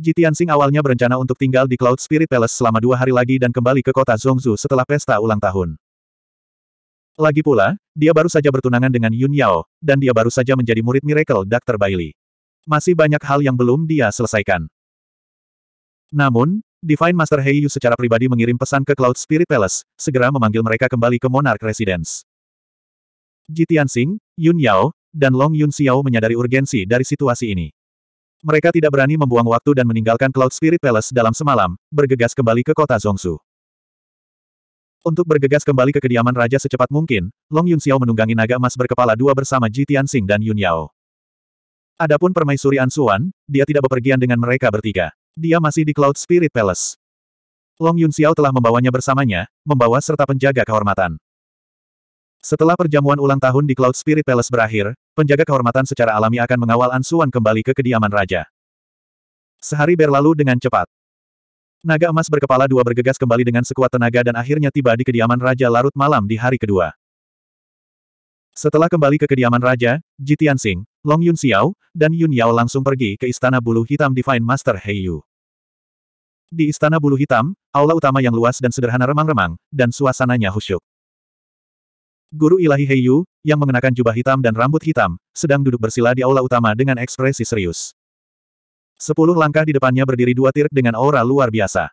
Jitian Sing awalnya berencana untuk tinggal di Cloud Spirit Palace selama dua hari lagi dan kembali ke kota Zhongzhu setelah pesta ulang tahun. Lagi pula, dia baru saja bertunangan dengan Yun Yao, dan dia baru saja menjadi murid Miracle Dr. Bailey. Masih banyak hal yang belum dia selesaikan. Namun, Divine Master Heiyu secara pribadi mengirim pesan ke Cloud Spirit Palace, segera memanggil mereka kembali ke Monarch Residence. Jitian Sing, Yun Yao, dan Long Yun Xiao menyadari urgensi dari situasi ini. Mereka tidak berani membuang waktu dan meninggalkan Cloud Spirit Palace dalam semalam, bergegas kembali ke kota Zongsu. Untuk bergegas kembali ke kediaman raja secepat mungkin, Long Yun Xiao menunggangi naga emas berkepala dua bersama Ji Tianxing dan Yun Yao. Adapun permaisuri Ansuan, dia tidak bepergian dengan mereka bertiga. Dia masih di Cloud Spirit Palace. Long Yun Xiao telah membawanya bersamanya, membawa serta penjaga kehormatan. Setelah perjamuan ulang tahun di Cloud Spirit Palace berakhir, penjaga kehormatan secara alami akan mengawal Ansuan kembali ke kediaman raja. Sehari berlalu dengan cepat. Naga emas berkepala dua bergegas kembali dengan sekuat tenaga dan akhirnya tiba di kediaman raja larut malam di hari kedua. Setelah kembali ke kediaman raja, Ji Tianxing, Long Yun Xiao, dan Yun Yao langsung pergi ke istana bulu hitam Divine Master Heiyu. Di istana bulu hitam, aula utama yang luas dan sederhana remang-remang, dan suasananya khusyuk. Guru ilahi Heiyu, yang mengenakan jubah hitam dan rambut hitam, sedang duduk bersila di aula utama dengan ekspresi serius. Sepuluh langkah di depannya berdiri dua Tirk dengan aura luar biasa.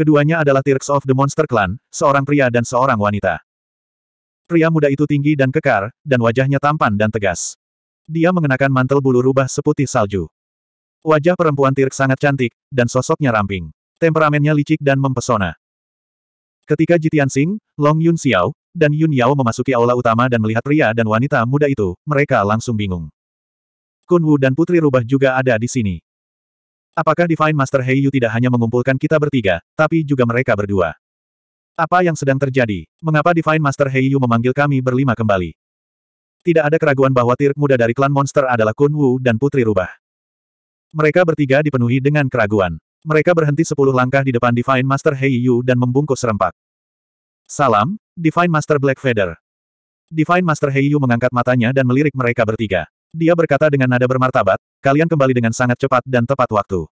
Keduanya adalah Tirks of the Monster Clan, seorang pria dan seorang wanita. Pria muda itu tinggi dan kekar, dan wajahnya tampan dan tegas. Dia mengenakan mantel bulu rubah seputih salju. Wajah perempuan Tirk sangat cantik, dan sosoknya ramping. Temperamennya licik dan mempesona. Ketika Jitian Sing, Long Yun Xiao, dan Yun Yao memasuki aula utama dan melihat pria dan wanita muda itu, mereka langsung bingung. Kun Wu dan Putri Rubah juga ada di sini. Apakah Divine Master Hei Yu tidak hanya mengumpulkan kita bertiga, tapi juga mereka berdua? Apa yang sedang terjadi? Mengapa Divine Master Hei Yu memanggil kami berlima kembali? Tidak ada keraguan bahwa tirk muda dari klan monster adalah Kun Wu dan Putri Rubah. Mereka bertiga dipenuhi dengan keraguan. Mereka berhenti sepuluh langkah di depan Divine Master Hei Yu dan membungkus serempak. Salam, Divine Master Black Feather. Divine Master Heiyu mengangkat matanya dan melirik mereka bertiga. Dia berkata dengan nada bermartabat, kalian kembali dengan sangat cepat dan tepat waktu.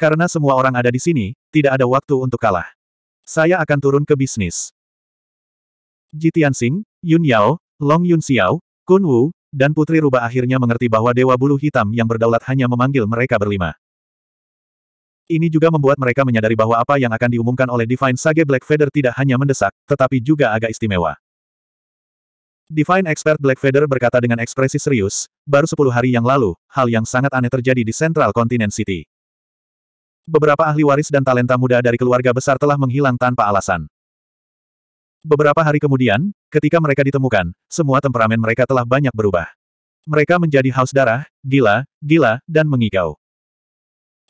Karena semua orang ada di sini, tidak ada waktu untuk kalah. Saya akan turun ke bisnis. Ji Tianxing, Yun Yao, Long Yun Xiao, Kun Wu, dan Putri Ruba akhirnya mengerti bahwa Dewa Bulu Hitam yang berdaulat hanya memanggil mereka berlima. Ini juga membuat mereka menyadari bahwa apa yang akan diumumkan oleh Divine Sage Black Feather tidak hanya mendesak, tetapi juga agak istimewa. Divine Expert Black Feather berkata dengan ekspresi serius, baru 10 hari yang lalu, hal yang sangat aneh terjadi di Central Continent City. Beberapa ahli waris dan talenta muda dari keluarga besar telah menghilang tanpa alasan. Beberapa hari kemudian, ketika mereka ditemukan, semua temperamen mereka telah banyak berubah. Mereka menjadi haus darah, gila, gila, dan mengigau.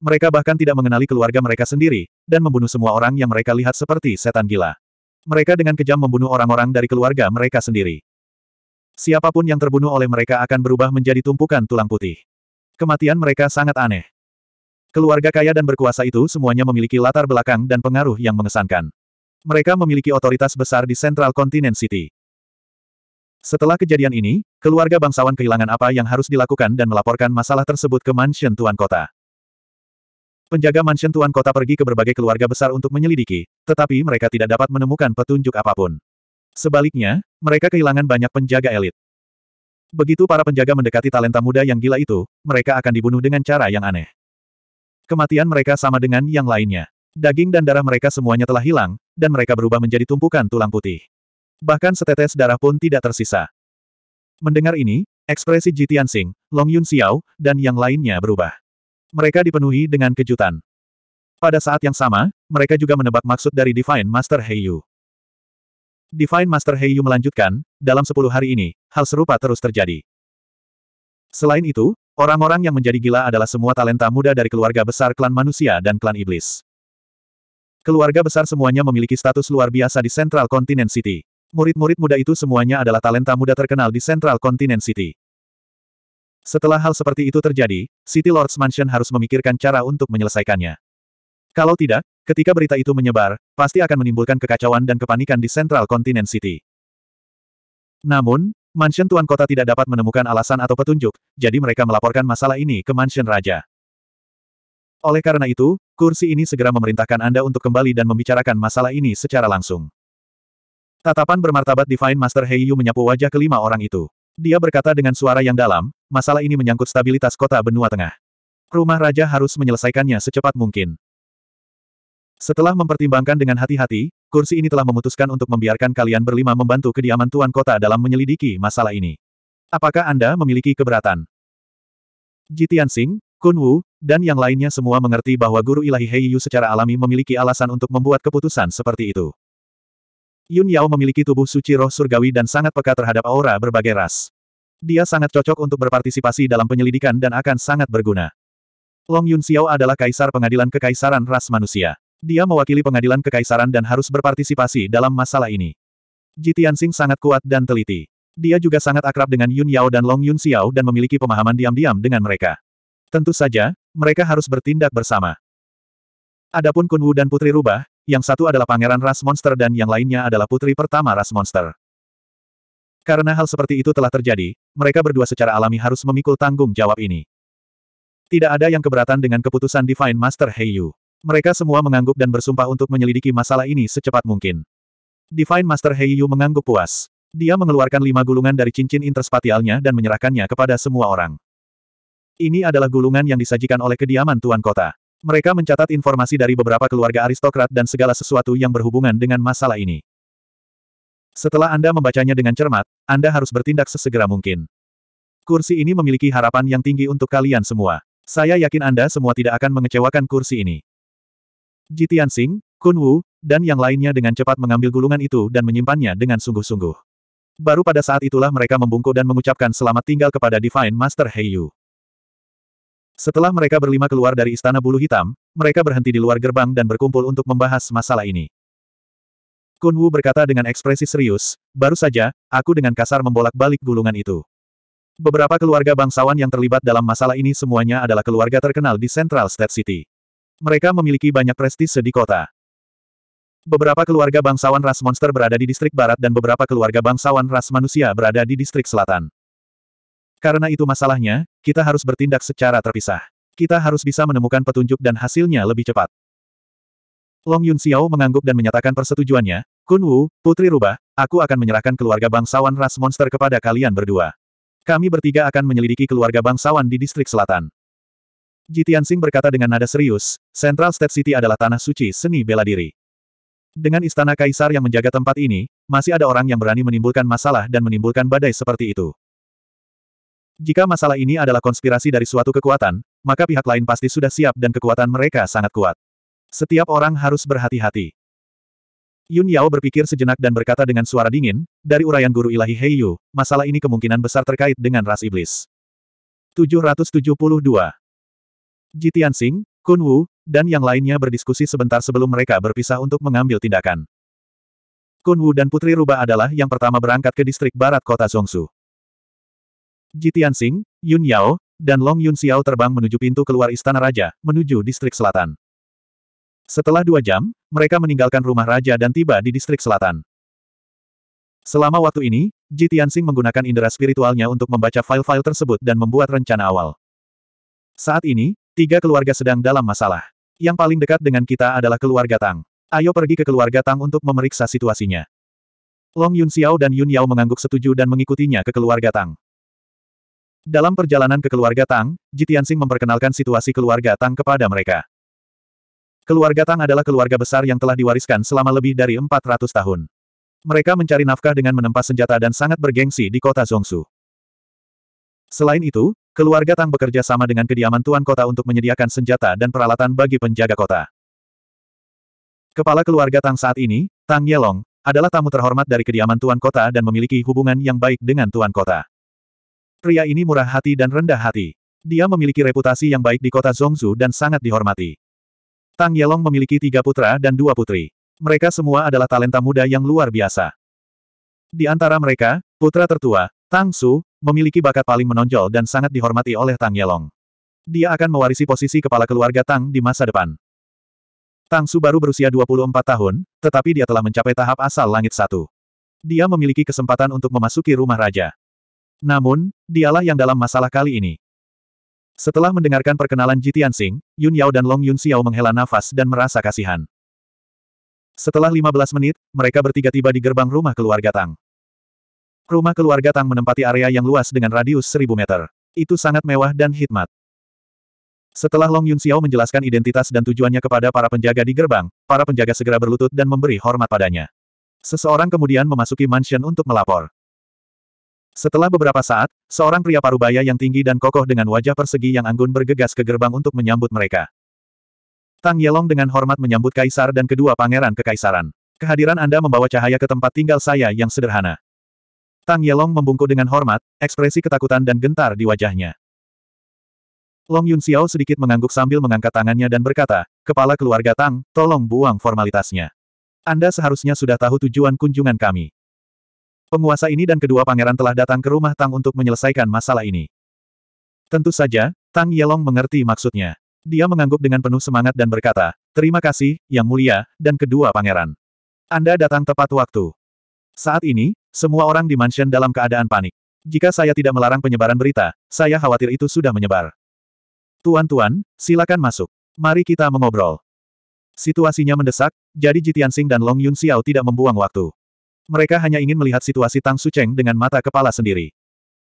Mereka bahkan tidak mengenali keluarga mereka sendiri, dan membunuh semua orang yang mereka lihat seperti setan gila. Mereka dengan kejam membunuh orang-orang dari keluarga mereka sendiri. Siapapun yang terbunuh oleh mereka akan berubah menjadi tumpukan tulang putih. Kematian mereka sangat aneh. Keluarga kaya dan berkuasa itu semuanya memiliki latar belakang dan pengaruh yang mengesankan. Mereka memiliki otoritas besar di Central Continent City. Setelah kejadian ini, keluarga bangsawan kehilangan apa yang harus dilakukan dan melaporkan masalah tersebut ke mansion tuan kota. Penjaga mansion tuan kota pergi ke berbagai keluarga besar untuk menyelidiki, tetapi mereka tidak dapat menemukan petunjuk apapun. Sebaliknya, mereka kehilangan banyak penjaga elit. Begitu para penjaga mendekati talenta muda yang gila itu, mereka akan dibunuh dengan cara yang aneh. Kematian mereka sama dengan yang lainnya. Daging dan darah mereka semuanya telah hilang, dan mereka berubah menjadi tumpukan tulang putih. Bahkan setetes darah pun tidak tersisa. Mendengar ini, ekspresi Jitian Tianxing, Long Yun Xiao, dan yang lainnya berubah mereka dipenuhi dengan kejutan. Pada saat yang sama, mereka juga menebak maksud dari Divine Master Heiyu. Divine Master Heiyu melanjutkan, dalam sepuluh hari ini, hal serupa terus terjadi. Selain itu, orang-orang yang menjadi gila adalah semua talenta muda dari keluarga besar klan manusia dan klan iblis. Keluarga besar semuanya memiliki status luar biasa di Central Continent City. Murid-murid muda itu semuanya adalah talenta muda terkenal di Central Continent City. Setelah hal seperti itu terjadi, City Lords Mansion harus memikirkan cara untuk menyelesaikannya. Kalau tidak, ketika berita itu menyebar, pasti akan menimbulkan kekacauan dan kepanikan di Central Continent City. Namun, Mansion Tuan Kota tidak dapat menemukan alasan atau petunjuk, jadi mereka melaporkan masalah ini ke Mansion Raja. Oleh karena itu, kursi ini segera memerintahkan Anda untuk kembali dan membicarakan masalah ini secara langsung. Tatapan bermartabat Divine Master Heiyu menyapu wajah kelima orang itu. Dia berkata dengan suara yang dalam, masalah ini menyangkut stabilitas kota benua tengah. Rumah Raja harus menyelesaikannya secepat mungkin. Setelah mempertimbangkan dengan hati-hati, kursi ini telah memutuskan untuk membiarkan kalian berlima membantu kediaman Tuan Kota dalam menyelidiki masalah ini. Apakah Anda memiliki keberatan? Jitian Singh, Kun Wu, dan yang lainnya semua mengerti bahwa Guru Ilahi Heiyu secara alami memiliki alasan untuk membuat keputusan seperti itu. Yun Yao memiliki tubuh suci roh surgawi dan sangat peka terhadap aura berbagai ras. Dia sangat cocok untuk berpartisipasi dalam penyelidikan dan akan sangat berguna. Long Yun Xiao adalah kaisar pengadilan kekaisaran ras manusia. Dia mewakili pengadilan kekaisaran dan harus berpartisipasi dalam masalah ini. Ji Tianxing sangat kuat dan teliti. Dia juga sangat akrab dengan Yun Yao dan Long Yun Xiao dan memiliki pemahaman diam-diam dengan mereka. Tentu saja, mereka harus bertindak bersama. Adapun Kun Wu dan Putri Rubah, yang satu adalah pangeran ras monster dan yang lainnya adalah putri pertama ras monster. Karena hal seperti itu telah terjadi, mereka berdua secara alami harus memikul tanggung jawab ini. Tidak ada yang keberatan dengan keputusan Divine Master Heiyu. Mereka semua mengangguk dan bersumpah untuk menyelidiki masalah ini secepat mungkin. Divine Master Heiyu mengangguk puas. Dia mengeluarkan lima gulungan dari cincin interspatialnya dan menyerahkannya kepada semua orang. Ini adalah gulungan yang disajikan oleh kediaman Tuan Kota. Mereka mencatat informasi dari beberapa keluarga aristokrat dan segala sesuatu yang berhubungan dengan masalah ini. Setelah Anda membacanya dengan cermat, Anda harus bertindak sesegera mungkin. Kursi ini memiliki harapan yang tinggi untuk kalian semua. Saya yakin Anda semua tidak akan mengecewakan kursi ini. Jitian Singh, Kun Wu, dan yang lainnya dengan cepat mengambil gulungan itu dan menyimpannya dengan sungguh-sungguh. Baru pada saat itulah mereka membungkuk dan mengucapkan selamat tinggal kepada Divine Master Heiyu. Setelah mereka berlima keluar dari Istana Bulu Hitam, mereka berhenti di luar gerbang dan berkumpul untuk membahas masalah ini. Kun Wu berkata dengan ekspresi serius, baru saja, aku dengan kasar membolak-balik gulungan itu. Beberapa keluarga bangsawan yang terlibat dalam masalah ini semuanya adalah keluarga terkenal di Central State City. Mereka memiliki banyak prestise di kota. Beberapa keluarga bangsawan ras monster berada di distrik barat dan beberapa keluarga bangsawan ras manusia berada di distrik selatan. Karena itu masalahnya, kita harus bertindak secara terpisah. Kita harus bisa menemukan petunjuk dan hasilnya lebih cepat. Long Yun Xiao mengangguk dan menyatakan persetujuannya, Kun Wu, Putri Rubah, aku akan menyerahkan keluarga bangsawan ras monster kepada kalian berdua. Kami bertiga akan menyelidiki keluarga bangsawan di distrik selatan. Jitiansing berkata dengan nada serius, Central State City adalah tanah suci seni bela diri. Dengan istana kaisar yang menjaga tempat ini, masih ada orang yang berani menimbulkan masalah dan menimbulkan badai seperti itu. Jika masalah ini adalah konspirasi dari suatu kekuatan, maka pihak lain pasti sudah siap dan kekuatan mereka sangat kuat. Setiap orang harus berhati-hati. Yun Yao berpikir sejenak dan berkata dengan suara dingin, dari uraian guru ilahi Heiyu, masalah ini kemungkinan besar terkait dengan ras iblis. 772 Jitian Sing, Kun Wu, dan yang lainnya berdiskusi sebentar sebelum mereka berpisah untuk mengambil tindakan. Kun Wu dan Putri Ruba adalah yang pertama berangkat ke distrik barat kota Songsu. Ji Tianxing, Yun Yao, dan Long Yun Xiao terbang menuju pintu keluar istana raja, menuju distrik selatan. Setelah dua jam, mereka meninggalkan rumah raja dan tiba di distrik selatan. Selama waktu ini, Ji Tianxing menggunakan indera spiritualnya untuk membaca file-file tersebut dan membuat rencana awal. Saat ini, tiga keluarga sedang dalam masalah. Yang paling dekat dengan kita adalah keluarga Tang. Ayo pergi ke keluarga Tang untuk memeriksa situasinya. Long Yun Xiao dan Yun Yao mengangguk setuju dan mengikutinya ke keluarga Tang. Dalam perjalanan ke keluarga Tang, Jitiansing memperkenalkan situasi keluarga Tang kepada mereka. Keluarga Tang adalah keluarga besar yang telah diwariskan selama lebih dari 400 tahun. Mereka mencari nafkah dengan menempa senjata dan sangat bergengsi di kota Zongsu. Selain itu, keluarga Tang bekerja sama dengan kediaman tuan kota untuk menyediakan senjata dan peralatan bagi penjaga kota. Kepala keluarga Tang saat ini, Tang Yelong, adalah tamu terhormat dari kediaman tuan kota dan memiliki hubungan yang baik dengan tuan kota. Pria ini murah hati dan rendah hati. Dia memiliki reputasi yang baik di kota Zhongzhu dan sangat dihormati. Tang Yelong memiliki tiga putra dan dua putri. Mereka semua adalah talenta muda yang luar biasa. Di antara mereka, putra tertua, Tang Su, memiliki bakat paling menonjol dan sangat dihormati oleh Tang Yelong. Dia akan mewarisi posisi kepala keluarga Tang di masa depan. Tang Su baru berusia 24 tahun, tetapi dia telah mencapai tahap asal langit satu. Dia memiliki kesempatan untuk memasuki rumah raja. Namun, dialah yang dalam masalah kali ini. Setelah mendengarkan perkenalan Jitian Sing, Yun Yao dan Long Yun Xiao menghela nafas dan merasa kasihan. Setelah 15 menit, mereka bertiga tiba di gerbang rumah keluarga Tang. Rumah keluarga Tang menempati area yang luas dengan radius 1000 meter. Itu sangat mewah dan hikmat. Setelah Long Yun Xiao menjelaskan identitas dan tujuannya kepada para penjaga di gerbang, para penjaga segera berlutut dan memberi hormat padanya. Seseorang kemudian memasuki mansion untuk melapor. Setelah beberapa saat, seorang pria parubaya yang tinggi dan kokoh dengan wajah persegi yang anggun bergegas ke gerbang untuk menyambut mereka. Tang Yelong dengan hormat menyambut kaisar dan kedua pangeran kekaisaran. Kehadiran Anda membawa cahaya ke tempat tinggal saya yang sederhana. Tang Yelong membungkuk dengan hormat, ekspresi ketakutan dan gentar di wajahnya. Long Yun Xiao sedikit mengangguk sambil mengangkat tangannya dan berkata, Kepala keluarga Tang, tolong buang formalitasnya. Anda seharusnya sudah tahu tujuan kunjungan kami. Penguasa ini dan kedua pangeran telah datang ke rumah Tang untuk menyelesaikan masalah ini. Tentu saja, Tang Yelong mengerti maksudnya. Dia mengangguk dengan penuh semangat dan berkata, Terima kasih, Yang Mulia, dan kedua pangeran. Anda datang tepat waktu. Saat ini, semua orang di mansion dalam keadaan panik. Jika saya tidak melarang penyebaran berita, saya khawatir itu sudah menyebar. Tuan-tuan, silakan masuk. Mari kita mengobrol. Situasinya mendesak, jadi Jitian Sing dan Long Yun Xiao tidak membuang waktu. Mereka hanya ingin melihat situasi Tang Sucheng dengan mata kepala sendiri.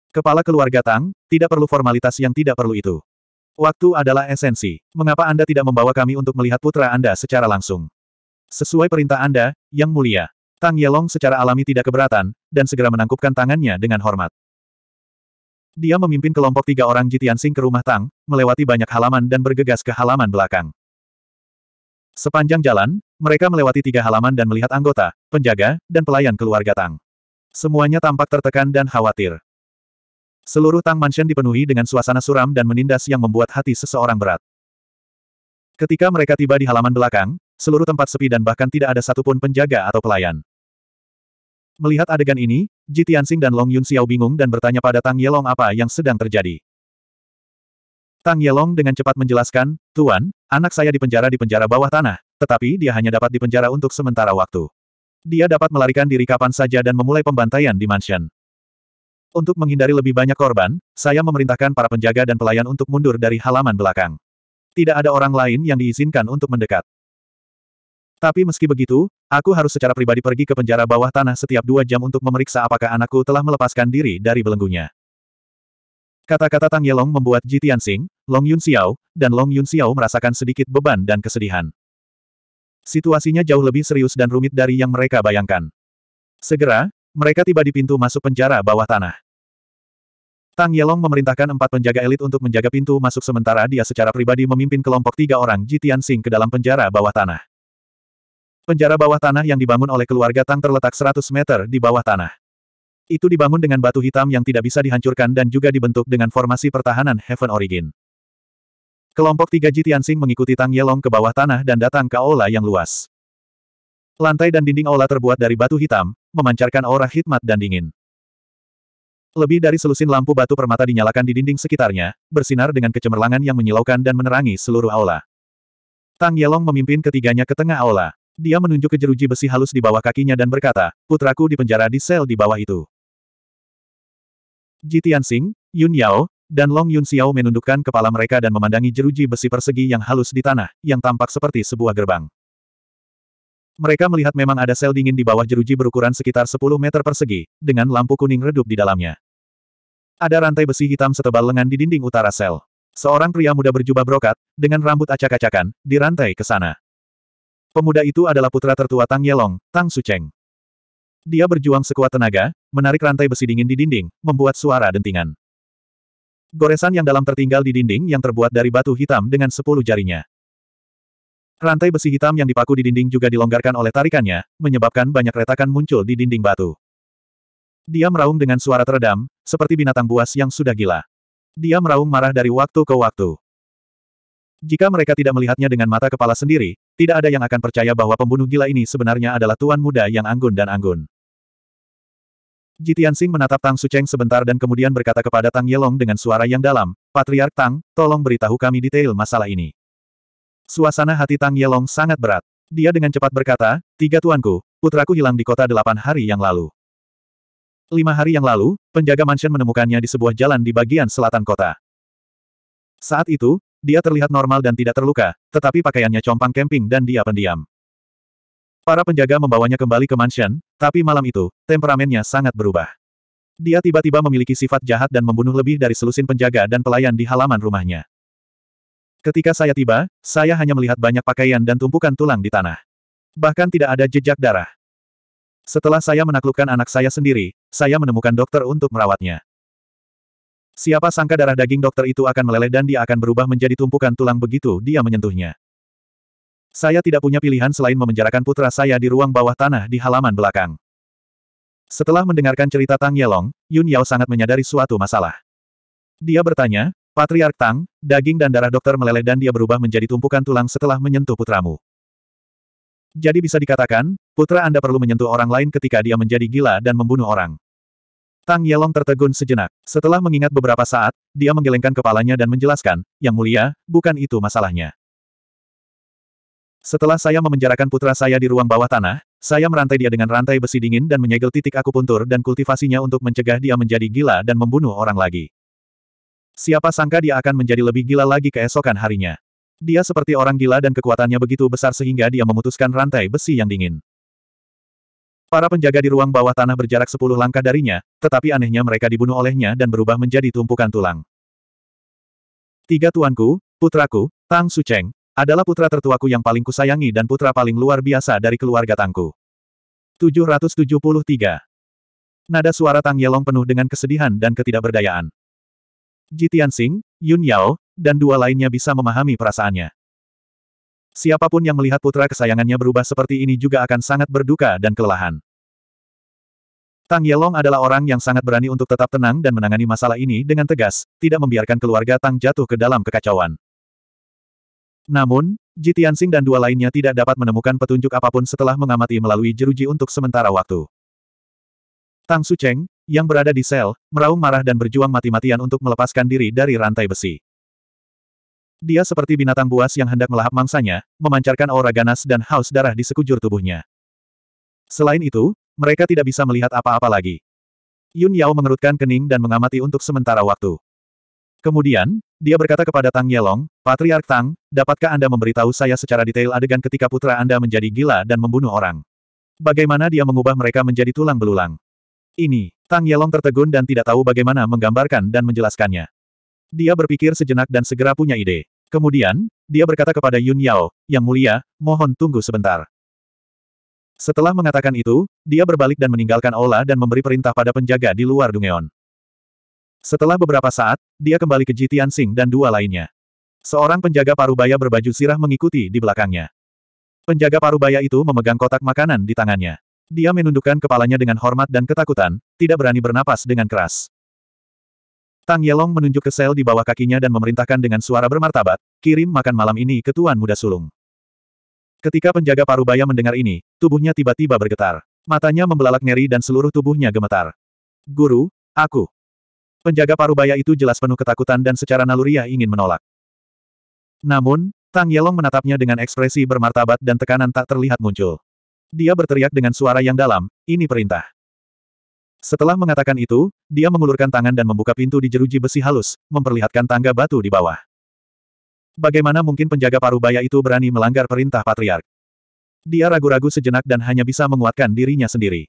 Kepala keluarga Tang, tidak perlu formalitas yang tidak perlu itu. Waktu adalah esensi. Mengapa Anda tidak membawa kami untuk melihat putra Anda secara langsung? Sesuai perintah Anda, Yang Mulia. Tang Yelong secara alami tidak keberatan, dan segera menangkupkan tangannya dengan hormat. Dia memimpin kelompok tiga orang Jitian Sing ke rumah Tang, melewati banyak halaman dan bergegas ke halaman belakang. Sepanjang jalan, mereka melewati tiga halaman dan melihat anggota, penjaga, dan pelayan keluarga Tang. Semuanya tampak tertekan dan khawatir. Seluruh Tang Mansion dipenuhi dengan suasana suram dan menindas yang membuat hati seseorang berat. Ketika mereka tiba di halaman belakang, seluruh tempat sepi dan bahkan tidak ada satupun penjaga atau pelayan. Melihat adegan ini, Ji Tianxing dan Long Yun Xiao bingung dan bertanya pada Tang Yelong apa yang sedang terjadi. Tang Yelong dengan cepat menjelaskan, Tuan, anak saya dipenjara di penjara bawah tanah, tetapi dia hanya dapat dipenjara untuk sementara waktu. Dia dapat melarikan diri kapan saja dan memulai pembantaian di mansion. Untuk menghindari lebih banyak korban, saya memerintahkan para penjaga dan pelayan untuk mundur dari halaman belakang. Tidak ada orang lain yang diizinkan untuk mendekat. Tapi meski begitu, aku harus secara pribadi pergi ke penjara bawah tanah setiap dua jam untuk memeriksa apakah anakku telah melepaskan diri dari belenggunya. Kata-kata Tang Yelong membuat Ji Tianxing, Long Yun Xiao, dan Long Yun Xiao merasakan sedikit beban dan kesedihan. Situasinya jauh lebih serius dan rumit dari yang mereka bayangkan. Segera, mereka tiba di pintu masuk penjara bawah tanah. Tang Yelong memerintahkan empat penjaga elit untuk menjaga pintu masuk sementara dia secara pribadi memimpin kelompok tiga orang Jitian Sing ke dalam penjara bawah tanah. Penjara bawah tanah yang dibangun oleh keluarga Tang terletak 100 meter di bawah tanah. Itu dibangun dengan batu hitam yang tidak bisa dihancurkan dan juga dibentuk dengan formasi pertahanan Heaven Origin. Kelompok tiga Ji Tianxing mengikuti Tang Yelong ke bawah tanah dan datang ke aula yang luas. Lantai dan dinding aula terbuat dari batu hitam, memancarkan aura hikmat dan dingin. Lebih dari selusin lampu batu permata dinyalakan di dinding sekitarnya, bersinar dengan kecemerlangan yang menyilaukan dan menerangi seluruh aula. Tang Yelong memimpin ketiganya ke tengah aula. Dia menunjuk ke jeruji besi halus di bawah kakinya dan berkata, putraku dipenjara di sel di bawah itu. Ji Tianxing, Yun Yao, dan Long Yun Xiao menundukkan kepala mereka dan memandangi jeruji besi persegi yang halus di tanah, yang tampak seperti sebuah gerbang. Mereka melihat memang ada sel dingin di bawah jeruji berukuran sekitar 10 meter persegi, dengan lampu kuning redup di dalamnya. Ada rantai besi hitam setebal lengan di dinding utara sel. Seorang pria muda berjubah brokat, dengan rambut acak-acakan, dirantai ke sana. Pemuda itu adalah putra tertua Tang Yelong, Tang Sucheng. Dia berjuang sekuat tenaga, menarik rantai besi dingin di dinding, membuat suara dentingan. Goresan yang dalam tertinggal di dinding yang terbuat dari batu hitam dengan sepuluh jarinya. Rantai besi hitam yang dipaku di dinding juga dilonggarkan oleh tarikannya, menyebabkan banyak retakan muncul di dinding batu. Dia meraung dengan suara teredam, seperti binatang buas yang sudah gila. Dia meraung marah dari waktu ke waktu. Jika mereka tidak melihatnya dengan mata kepala sendiri, tidak ada yang akan percaya bahwa pembunuh gila ini sebenarnya adalah tuan muda yang anggun dan anggun. Jitian Tianxing menatap Tang Sucheng sebentar dan kemudian berkata kepada Tang Yelong dengan suara yang dalam, Patriark Tang, tolong beritahu kami detail masalah ini. Suasana hati Tang Yelong sangat berat. Dia dengan cepat berkata, Tiga tuanku, putraku hilang di kota delapan hari yang lalu. Lima hari yang lalu, penjaga mansion menemukannya di sebuah jalan di bagian selatan kota. Saat itu, dia terlihat normal dan tidak terluka, tetapi pakaiannya compang kemping dan dia pendiam. Para penjaga membawanya kembali ke mansion, tapi malam itu, temperamennya sangat berubah. Dia tiba-tiba memiliki sifat jahat dan membunuh lebih dari selusin penjaga dan pelayan di halaman rumahnya. Ketika saya tiba, saya hanya melihat banyak pakaian dan tumpukan tulang di tanah. Bahkan tidak ada jejak darah. Setelah saya menaklukkan anak saya sendiri, saya menemukan dokter untuk merawatnya. Siapa sangka darah daging dokter itu akan meleleh dan dia akan berubah menjadi tumpukan tulang begitu dia menyentuhnya. Saya tidak punya pilihan selain memenjarakan putra saya di ruang bawah tanah di halaman belakang. Setelah mendengarkan cerita Tang Yelong, Yun Yao sangat menyadari suatu masalah. Dia bertanya, Patriark Tang, daging dan darah dokter meleleh dan dia berubah menjadi tumpukan tulang setelah menyentuh putramu. Jadi bisa dikatakan, putra Anda perlu menyentuh orang lain ketika dia menjadi gila dan membunuh orang. Tang Yelong tertegun sejenak. Setelah mengingat beberapa saat, dia menggelengkan kepalanya dan menjelaskan, Yang mulia, bukan itu masalahnya. Setelah saya memenjarakan putra saya di ruang bawah tanah, saya merantai dia dengan rantai besi dingin dan menyegel titik akupuntur dan kultivasinya untuk mencegah dia menjadi gila dan membunuh orang lagi. Siapa sangka dia akan menjadi lebih gila lagi keesokan harinya. Dia seperti orang gila dan kekuatannya begitu besar sehingga dia memutuskan rantai besi yang dingin. Para penjaga di ruang bawah tanah berjarak sepuluh langkah darinya, tetapi anehnya mereka dibunuh olehnya dan berubah menjadi tumpukan tulang. Tiga tuanku, putraku, Tang Sucheng, adalah putra tertuaku yang paling kusayangi dan putra paling luar biasa dari keluarga Tangku. 773. Nada suara Tang Yelong penuh dengan kesedihan dan ketidakberdayaan. Jitian Sing, Yun Yao, dan dua lainnya bisa memahami perasaannya. Siapapun yang melihat putra kesayangannya berubah seperti ini juga akan sangat berduka dan kelelahan. Tang Yelong adalah orang yang sangat berani untuk tetap tenang dan menangani masalah ini dengan tegas, tidak membiarkan keluarga Tang jatuh ke dalam kekacauan. Namun, Ji Tianxing dan dua lainnya tidak dapat menemukan petunjuk apapun setelah mengamati melalui jeruji untuk sementara waktu. Tang Su Cheng, yang berada di sel, meraung marah dan berjuang mati-matian untuk melepaskan diri dari rantai besi. Dia seperti binatang buas yang hendak melahap mangsanya, memancarkan aura ganas dan haus darah di sekujur tubuhnya. Selain itu, mereka tidak bisa melihat apa-apa lagi. Yun Yao mengerutkan kening dan mengamati untuk sementara waktu. Kemudian, dia berkata kepada Tang Yelong, Patriark Tang, dapatkah Anda memberitahu saya secara detail adegan ketika putra Anda menjadi gila dan membunuh orang? Bagaimana dia mengubah mereka menjadi tulang belulang? Ini, Tang Yelong tertegun dan tidak tahu bagaimana menggambarkan dan menjelaskannya. Dia berpikir sejenak dan segera punya ide. Kemudian, dia berkata kepada Yun Yao, Yang mulia, mohon tunggu sebentar. Setelah mengatakan itu, dia berbalik dan meninggalkan Ola dan memberi perintah pada penjaga di luar Dungeon. Setelah beberapa saat, dia kembali ke Jitian Sing dan dua lainnya. Seorang penjaga parubaya berbaju sirah mengikuti di belakangnya. Penjaga parubaya itu memegang kotak makanan di tangannya. Dia menundukkan kepalanya dengan hormat dan ketakutan, tidak berani bernapas dengan keras. Tang Yelong menunjuk ke sel di bawah kakinya dan memerintahkan dengan suara bermartabat, kirim makan malam ini ke Tuan Muda Sulung. Ketika penjaga parubaya mendengar ini, tubuhnya tiba-tiba bergetar. Matanya membelalak ngeri dan seluruh tubuhnya gemetar. Guru, aku. Penjaga parubaya itu jelas penuh ketakutan dan secara naluriah ingin menolak. Namun, Tang Yelong menatapnya dengan ekspresi bermartabat dan tekanan tak terlihat muncul. Dia berteriak dengan suara yang dalam, ini perintah. Setelah mengatakan itu, dia mengulurkan tangan dan membuka pintu di jeruji besi halus, memperlihatkan tangga batu di bawah. Bagaimana mungkin penjaga parubaya itu berani melanggar perintah patriark? Dia ragu-ragu sejenak dan hanya bisa menguatkan dirinya sendiri.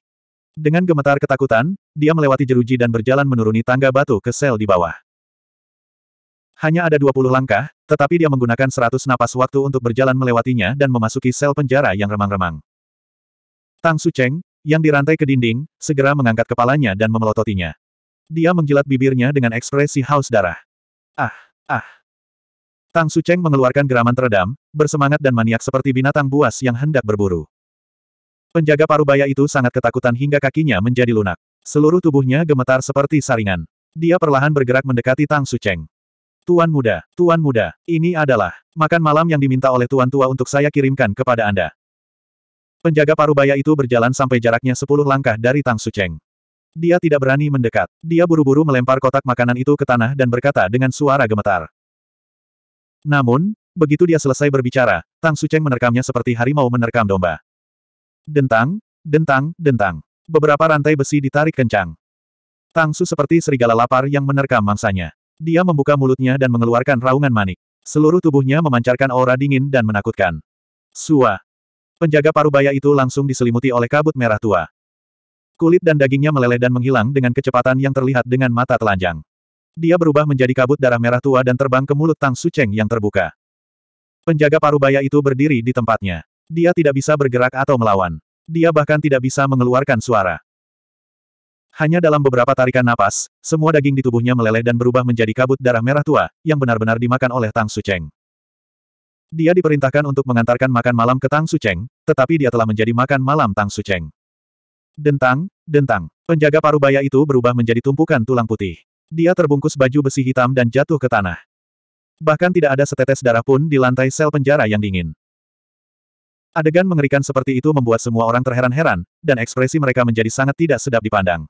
Dengan gemetar ketakutan, dia melewati jeruji dan berjalan menuruni tangga batu ke sel di bawah. Hanya ada 20 langkah, tetapi dia menggunakan 100 napas waktu untuk berjalan melewatinya dan memasuki sel penjara yang remang-remang. Tang Su Cheng, yang dirantai ke dinding, segera mengangkat kepalanya dan memelototinya. Dia menjilat bibirnya dengan ekspresi haus darah. Ah, ah. Tang Su Cheng mengeluarkan geraman teredam, bersemangat dan maniak seperti binatang buas yang hendak berburu. Penjaga parubaya itu sangat ketakutan hingga kakinya menjadi lunak. Seluruh tubuhnya gemetar seperti saringan. Dia perlahan bergerak mendekati Tang Su Cheng. Tuan muda, tuan muda, ini adalah makan malam yang diminta oleh tuan tua untuk saya kirimkan kepada Anda. Penjaga parubaya itu berjalan sampai jaraknya sepuluh langkah dari Tang Su Cheng. Dia tidak berani mendekat. Dia buru-buru melempar kotak makanan itu ke tanah dan berkata dengan suara gemetar. Namun, begitu dia selesai berbicara, Tang Su Cheng menerkamnya seperti harimau menerkam domba. Dentang, dentang, dentang. Beberapa rantai besi ditarik kencang. Tangsu seperti serigala lapar yang menerkam mangsanya. Dia membuka mulutnya dan mengeluarkan raungan manik. Seluruh tubuhnya memancarkan aura dingin dan menakutkan. Sua. Penjaga parubaya itu langsung diselimuti oleh kabut merah tua. Kulit dan dagingnya meleleh dan menghilang dengan kecepatan yang terlihat dengan mata telanjang. Dia berubah menjadi kabut darah merah tua dan terbang ke mulut Tang Su Cheng yang terbuka. Penjaga parubaya itu berdiri di tempatnya. Dia tidak bisa bergerak atau melawan. Dia bahkan tidak bisa mengeluarkan suara. Hanya dalam beberapa tarikan napas, semua daging di tubuhnya meleleh dan berubah menjadi kabut darah merah tua, yang benar-benar dimakan oleh Tang Cheng. Dia diperintahkan untuk mengantarkan makan malam ke Tang Cheng, tetapi dia telah menjadi makan malam Tang Cheng. Dentang, dentang. Penjaga parubaya itu berubah menjadi tumpukan tulang putih. Dia terbungkus baju besi hitam dan jatuh ke tanah. Bahkan tidak ada setetes darah pun di lantai sel penjara yang dingin. Adegan mengerikan seperti itu membuat semua orang terheran-heran, dan ekspresi mereka menjadi sangat tidak sedap dipandang.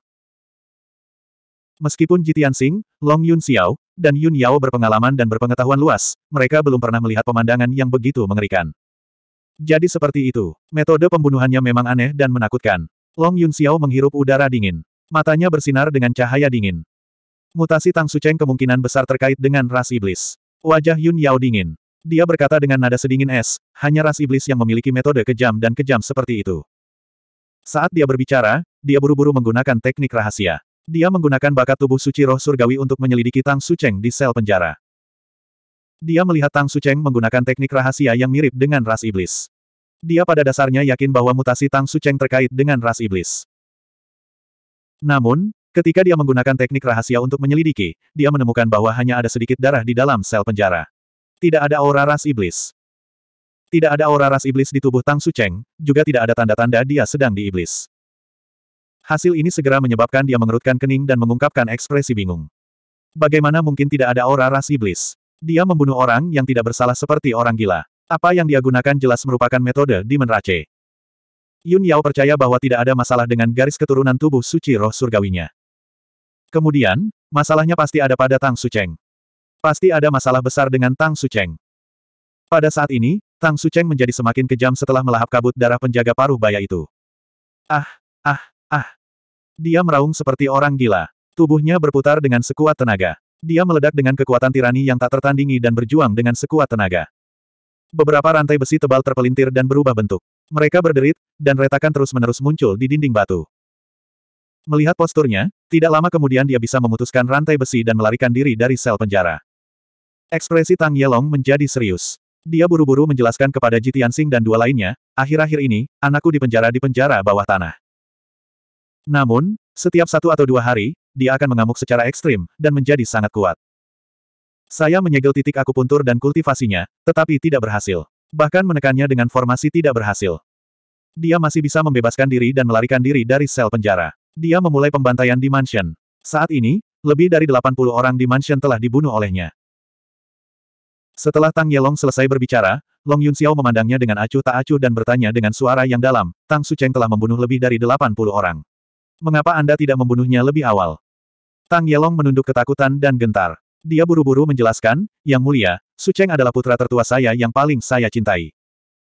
Meskipun Jitian Sing, Long Yun Xiao, dan Yun Yao berpengalaman dan berpengetahuan luas, mereka belum pernah melihat pemandangan yang begitu mengerikan. Jadi seperti itu, metode pembunuhannya memang aneh dan menakutkan. Long Yun Xiao menghirup udara dingin. Matanya bersinar dengan cahaya dingin. Mutasi Tang Cheng kemungkinan besar terkait dengan ras iblis. Wajah Yun Yao dingin. Dia berkata dengan nada sedingin es, hanya ras iblis yang memiliki metode kejam dan kejam seperti itu. Saat dia berbicara, dia buru-buru menggunakan teknik rahasia. Dia menggunakan bakat tubuh suci roh surgawi untuk menyelidiki Tang Su Cheng di sel penjara. Dia melihat Tang Su Cheng menggunakan teknik rahasia yang mirip dengan ras iblis. Dia pada dasarnya yakin bahwa mutasi Tang Su Cheng terkait dengan ras iblis. Namun, ketika dia menggunakan teknik rahasia untuk menyelidiki, dia menemukan bahwa hanya ada sedikit darah di dalam sel penjara. Tidak ada aura ras iblis. Tidak ada aura ras iblis di tubuh Tang Sucheng, juga tidak ada tanda-tanda dia sedang di iblis. Hasil ini segera menyebabkan dia mengerutkan kening dan mengungkapkan ekspresi bingung. Bagaimana mungkin tidak ada aura ras iblis? Dia membunuh orang yang tidak bersalah seperti orang gila. Apa yang dia gunakan jelas merupakan metode di menrace. Yun Yao percaya bahwa tidak ada masalah dengan garis keturunan tubuh suci roh surgawinya. Kemudian, masalahnya pasti ada pada Tang Sucheng. Pasti ada masalah besar dengan Tang Su Cheng. Pada saat ini, Tang Su Cheng menjadi semakin kejam setelah melahap kabut darah penjaga paruh baya itu. Ah, ah, ah. Dia meraung seperti orang gila. Tubuhnya berputar dengan sekuat tenaga. Dia meledak dengan kekuatan tirani yang tak tertandingi dan berjuang dengan sekuat tenaga. Beberapa rantai besi tebal terpelintir dan berubah bentuk. Mereka berderit, dan retakan terus-menerus muncul di dinding batu. Melihat posturnya, tidak lama kemudian dia bisa memutuskan rantai besi dan melarikan diri dari sel penjara. Ekspresi Tang Yelong menjadi serius. Dia buru-buru menjelaskan kepada Ji Tianxing dan dua lainnya, akhir-akhir ini, anakku dipenjara di penjara bawah tanah. Namun, setiap satu atau dua hari, dia akan mengamuk secara ekstrim, dan menjadi sangat kuat. Saya menyegel titik akupuntur dan kultivasinya, tetapi tidak berhasil. Bahkan menekannya dengan formasi tidak berhasil. Dia masih bisa membebaskan diri dan melarikan diri dari sel penjara. Dia memulai pembantaian di mansion. Saat ini, lebih dari 80 orang di mansion telah dibunuh olehnya. Setelah Tang Yelong selesai berbicara, Long Yun Xiao memandangnya dengan acuh tak acuh dan bertanya dengan suara yang dalam, Tang Su Cheng telah membunuh lebih dari 80 orang. Mengapa Anda tidak membunuhnya lebih awal? Tang Yelong menunduk ketakutan dan gentar. Dia buru-buru menjelaskan, Yang Mulia, Su Cheng adalah putra tertua saya yang paling saya cintai.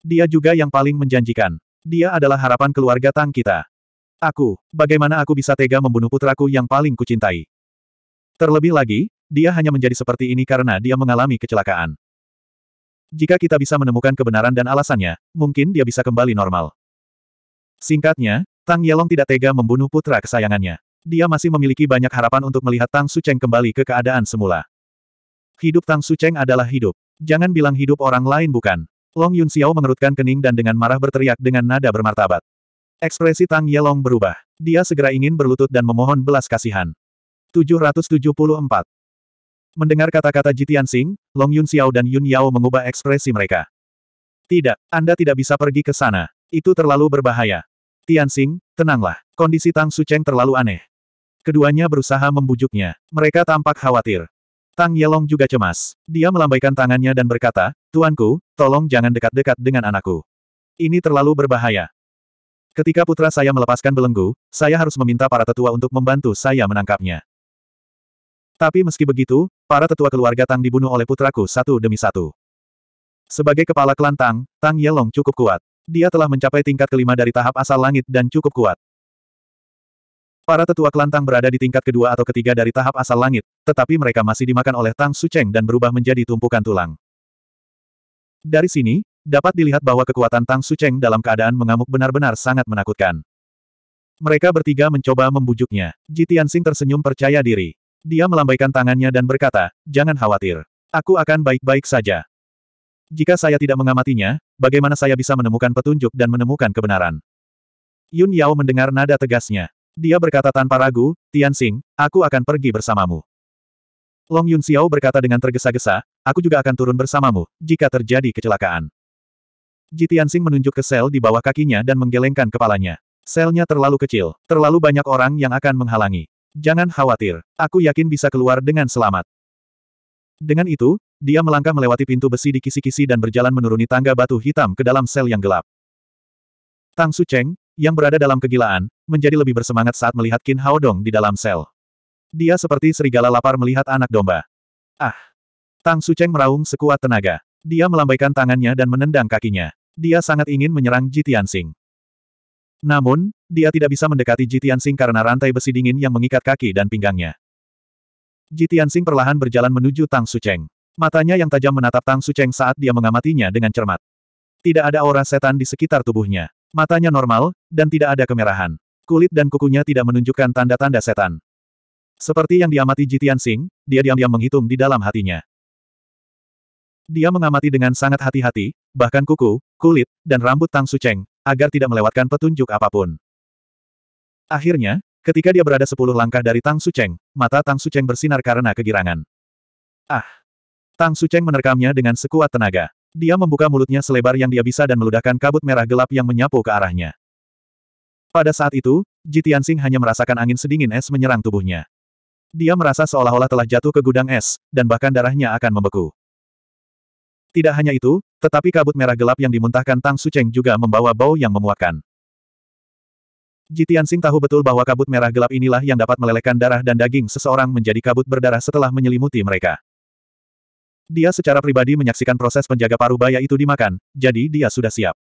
Dia juga yang paling menjanjikan. Dia adalah harapan keluarga Tang kita. Aku, bagaimana aku bisa tega membunuh putraku yang paling kucintai? Terlebih lagi, dia hanya menjadi seperti ini karena dia mengalami kecelakaan. Jika kita bisa menemukan kebenaran dan alasannya, mungkin dia bisa kembali normal. Singkatnya, Tang Yelong tidak tega membunuh putra kesayangannya. Dia masih memiliki banyak harapan untuk melihat Tang Su Cheng kembali ke keadaan semula. Hidup Tang Su Cheng adalah hidup. Jangan bilang hidup orang lain bukan. Long Yun Xiao mengerutkan kening dan dengan marah berteriak dengan nada bermartabat. Ekspresi Tang Yelong berubah. Dia segera ingin berlutut dan memohon belas kasihan. 774. Mendengar kata-kata Jitian Sing, Long Yun Xiao dan Yun Yao mengubah ekspresi mereka. Tidak, Anda tidak bisa pergi ke sana. Itu terlalu berbahaya. Tian Sing, tenanglah. Kondisi Tang Su Cheng terlalu aneh. Keduanya berusaha membujuknya. Mereka tampak khawatir. Tang Yelong juga cemas. Dia melambaikan tangannya dan berkata, Tuanku, tolong jangan dekat-dekat dengan anakku. Ini terlalu berbahaya. Ketika putra saya melepaskan belenggu, saya harus meminta para tetua untuk membantu saya menangkapnya. Tapi meski begitu, para tetua keluarga Tang dibunuh oleh putraku satu demi satu. Sebagai kepala klan Tang, Tang Yelong cukup kuat. Dia telah mencapai tingkat kelima dari tahap asal langit dan cukup kuat. Para tetua klan Tang berada di tingkat kedua atau ketiga dari tahap asal langit, tetapi mereka masih dimakan oleh Tang Su Cheng dan berubah menjadi tumpukan tulang. Dari sini, dapat dilihat bahwa kekuatan Tang Su Cheng dalam keadaan mengamuk benar-benar sangat menakutkan. Mereka bertiga mencoba membujuknya. Jitian Sing tersenyum percaya diri. Dia melambaikan tangannya dan berkata, jangan khawatir. Aku akan baik-baik saja. Jika saya tidak mengamatinya, bagaimana saya bisa menemukan petunjuk dan menemukan kebenaran? Yun Yao mendengar nada tegasnya. Dia berkata tanpa ragu, Tian Xing, aku akan pergi bersamamu. Long Yun Xiao berkata dengan tergesa-gesa, aku juga akan turun bersamamu, jika terjadi kecelakaan. Ji Tian Xing menunjuk ke sel di bawah kakinya dan menggelengkan kepalanya. Selnya terlalu kecil, terlalu banyak orang yang akan menghalangi. Jangan khawatir, aku yakin bisa keluar dengan selamat. Dengan itu, dia melangkah melewati pintu besi di kisi-kisi dan berjalan menuruni tangga batu hitam ke dalam sel yang gelap. Tang Su Cheng, yang berada dalam kegilaan, menjadi lebih bersemangat saat melihat Qin Hao Dong di dalam sel. Dia seperti serigala lapar melihat anak domba. Ah! Tang Su Cheng meraung sekuat tenaga. Dia melambaikan tangannya dan menendang kakinya. Dia sangat ingin menyerang Ji Tianxing. Namun, dia tidak bisa mendekati Jitian Sing karena rantai besi dingin yang mengikat kaki dan pinggangnya. Jitian Sing perlahan berjalan menuju Tang Suceng. Matanya yang tajam menatap Tang Suceng saat dia mengamatinya dengan cermat. Tidak ada aura setan di sekitar tubuhnya. Matanya normal, dan tidak ada kemerahan. Kulit dan kukunya tidak menunjukkan tanda-tanda setan. Seperti yang diamati Jitian Sing, dia diam-diam menghitung di dalam hatinya. Dia mengamati dengan sangat hati-hati, bahkan kuku, kulit, dan rambut Tang Suceng, agar tidak melewatkan petunjuk apapun. Akhirnya, ketika dia berada sepuluh langkah dari Tang Sucheng, mata Tang Sucheng bersinar karena kegirangan. Ah! Tang Sucheng menerkamnya dengan sekuat tenaga. Dia membuka mulutnya selebar yang dia bisa dan meludahkan kabut merah gelap yang menyapu ke arahnya. Pada saat itu, Ji Tianxing hanya merasakan angin sedingin es menyerang tubuhnya. Dia merasa seolah-olah telah jatuh ke gudang es, dan bahkan darahnya akan membeku. Tidak hanya itu, tetapi kabut merah gelap yang dimuntahkan Tang Sucheng juga membawa bau yang memuakkan. Jitian Sing tahu betul bahwa kabut merah gelap inilah yang dapat melelehkan darah dan daging seseorang menjadi kabut berdarah setelah menyelimuti mereka. Dia secara pribadi menyaksikan proses penjaga paruh baya itu dimakan, jadi dia sudah siap.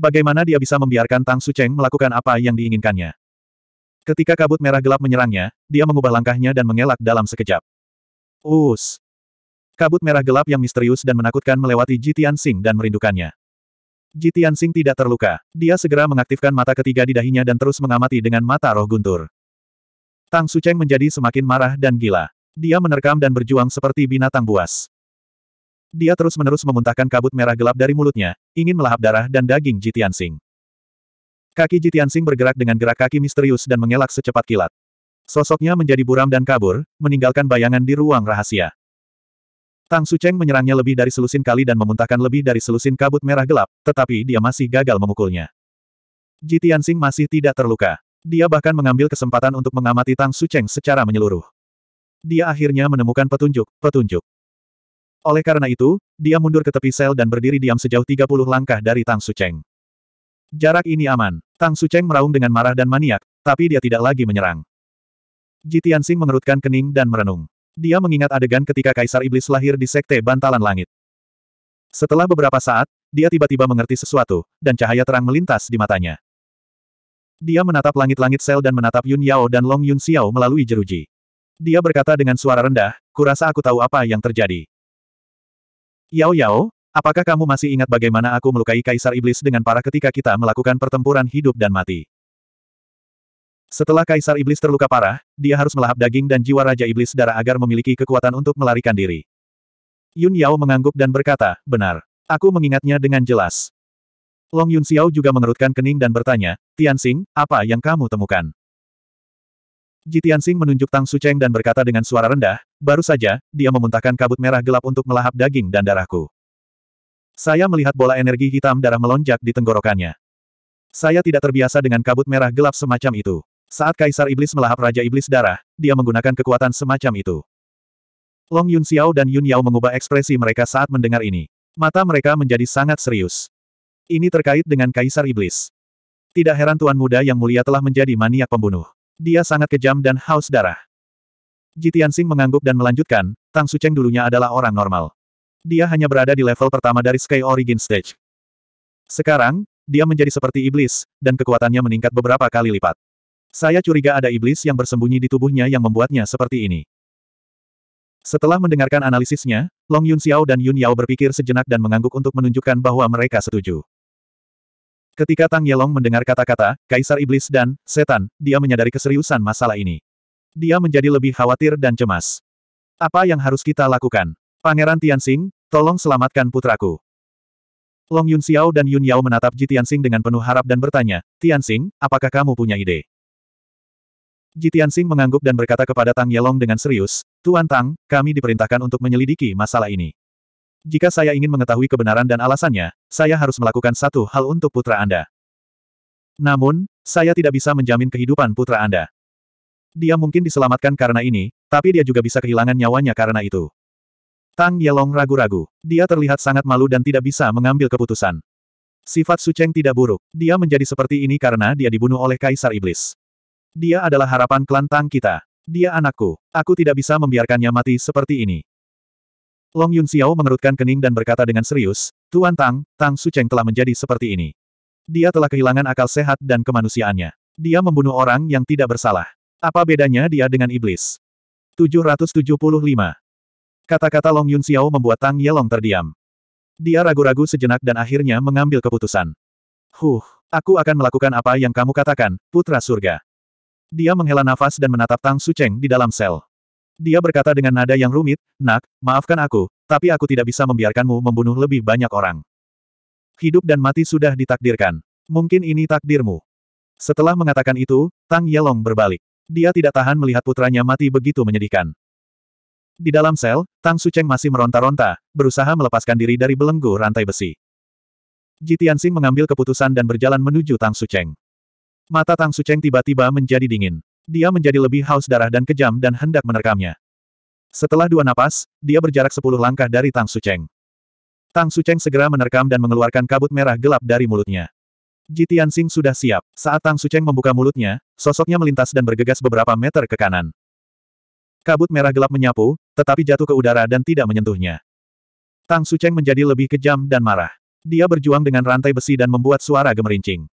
Bagaimana dia bisa membiarkan Tang Su Cheng melakukan apa yang diinginkannya? Ketika kabut merah gelap menyerangnya, dia mengubah langkahnya dan mengelak dalam sekejap. Us! Kabut merah gelap yang misterius dan menakutkan melewati Jitian Sing dan merindukannya. Ji Tianxing tidak terluka. Dia segera mengaktifkan mata ketiga di dahinya dan terus mengamati dengan mata roh guntur. Tang Cheng menjadi semakin marah dan gila. Dia menerkam dan berjuang seperti binatang buas. Dia terus-menerus memuntahkan kabut merah gelap dari mulutnya, ingin melahap darah dan daging Ji Tianxing. Kaki Ji Tianxing bergerak dengan gerak kaki misterius dan mengelak secepat kilat. Sosoknya menjadi buram dan kabur, meninggalkan bayangan di ruang rahasia. Tang Cheng menyerangnya lebih dari selusin kali dan memuntahkan lebih dari selusin kabut merah gelap, tetapi dia masih gagal memukulnya. Ji Tianxing masih tidak terluka. Dia bahkan mengambil kesempatan untuk mengamati Tang Cheng secara menyeluruh. Dia akhirnya menemukan petunjuk, petunjuk. Oleh karena itu, dia mundur ke tepi sel dan berdiri diam sejauh 30 langkah dari Tang Cheng. Jarak ini aman. Tang Cheng meraung dengan marah dan maniak, tapi dia tidak lagi menyerang. Ji Tianxing mengerutkan kening dan merenung. Dia mengingat adegan ketika Kaisar Iblis lahir di Sekte Bantalan Langit. Setelah beberapa saat, dia tiba-tiba mengerti sesuatu, dan cahaya terang melintas di matanya. Dia menatap langit-langit sel dan menatap Yun Yao dan Long Yun Xiao melalui jeruji. Dia berkata dengan suara rendah, kurasa aku tahu apa yang terjadi. Yao Yao, apakah kamu masih ingat bagaimana aku melukai Kaisar Iblis dengan parah ketika kita melakukan pertempuran hidup dan mati? Setelah Kaisar Iblis terluka parah, dia harus melahap daging dan jiwa Raja Iblis darah agar memiliki kekuatan untuk melarikan diri. Yun Yao mengangguk dan berkata, benar. Aku mengingatnya dengan jelas. Long Yun Xiao juga mengerutkan kening dan bertanya, Xing, apa yang kamu temukan? Ji Tianxing menunjuk Tang Su Cheng dan berkata dengan suara rendah, baru saja, dia memuntahkan kabut merah gelap untuk melahap daging dan darahku. Saya melihat bola energi hitam darah melonjak di tenggorokannya. Saya tidak terbiasa dengan kabut merah gelap semacam itu. Saat Kaisar Iblis melahap Raja Iblis darah, dia menggunakan kekuatan semacam itu. Long Yun Xiao dan Yun Yao mengubah ekspresi mereka saat mendengar ini. Mata mereka menjadi sangat serius. Ini terkait dengan Kaisar Iblis. Tidak heran Tuan Muda yang mulia telah menjadi maniak pembunuh. Dia sangat kejam dan haus darah. Tianxing mengangguk dan melanjutkan, Tang Suceng dulunya adalah orang normal. Dia hanya berada di level pertama dari Sky Origin Stage. Sekarang, dia menjadi seperti iblis, dan kekuatannya meningkat beberapa kali lipat. Saya curiga ada iblis yang bersembunyi di tubuhnya yang membuatnya seperti ini. Setelah mendengarkan analisisnya, Long Yun Xiao dan Yun Yao berpikir sejenak dan mengangguk untuk menunjukkan bahwa mereka setuju. Ketika Tang Yelong mendengar kata-kata, Kaisar Iblis dan Setan, dia menyadari keseriusan masalah ini. Dia menjadi lebih khawatir dan cemas. Apa yang harus kita lakukan? Pangeran Tianxing, tolong selamatkan putraku. Long Yun Xiao dan Yun Yao menatap Ji Tianxing dengan penuh harap dan bertanya, Tianxing, apakah kamu punya ide? Jitian Sing mengangguk dan berkata kepada Tang Yelong dengan serius, Tuan Tang, kami diperintahkan untuk menyelidiki masalah ini. Jika saya ingin mengetahui kebenaran dan alasannya, saya harus melakukan satu hal untuk putra Anda. Namun, saya tidak bisa menjamin kehidupan putra Anda. Dia mungkin diselamatkan karena ini, tapi dia juga bisa kehilangan nyawanya karena itu. Tang Yelong ragu-ragu. Dia terlihat sangat malu dan tidak bisa mengambil keputusan. Sifat Su Cheng tidak buruk. Dia menjadi seperti ini karena dia dibunuh oleh Kaisar Iblis. Dia adalah harapan klan Tang kita. Dia anakku. Aku tidak bisa membiarkannya mati seperti ini. Long Yun Xiao mengerutkan kening dan berkata dengan serius, Tuan Tang, Tang Su Cheng telah menjadi seperti ini. Dia telah kehilangan akal sehat dan kemanusiaannya. Dia membunuh orang yang tidak bersalah. Apa bedanya dia dengan iblis? 775. Kata-kata Long Yun Xiao membuat Tang Yelong terdiam. Dia ragu-ragu sejenak dan akhirnya mengambil keputusan. Huh, aku akan melakukan apa yang kamu katakan, Putra Surga. Dia menghela nafas dan menatap Tang Su Cheng di dalam sel. Dia berkata dengan nada yang rumit, Nak, maafkan aku, tapi aku tidak bisa membiarkanmu membunuh lebih banyak orang. Hidup dan mati sudah ditakdirkan. Mungkin ini takdirmu. Setelah mengatakan itu, Tang Yelong berbalik. Dia tidak tahan melihat putranya mati begitu menyedihkan. Di dalam sel, Tang Su Cheng masih meronta-ronta, berusaha melepaskan diri dari belenggu rantai besi. Ji Tianxing mengambil keputusan dan berjalan menuju Tang Su Cheng. Mata Tang Su Cheng tiba-tiba menjadi dingin. Dia menjadi lebih haus darah dan kejam dan hendak menerkamnya. Setelah dua napas, dia berjarak sepuluh langkah dari Tang Su Cheng. Tang Su Cheng segera menerkam dan mengeluarkan kabut merah gelap dari mulutnya. Jitian Sing sudah siap. Saat Tang Su Cheng membuka mulutnya, sosoknya melintas dan bergegas beberapa meter ke kanan. Kabut merah gelap menyapu, tetapi jatuh ke udara dan tidak menyentuhnya. Tang Su Cheng menjadi lebih kejam dan marah. Dia berjuang dengan rantai besi dan membuat suara gemerincing.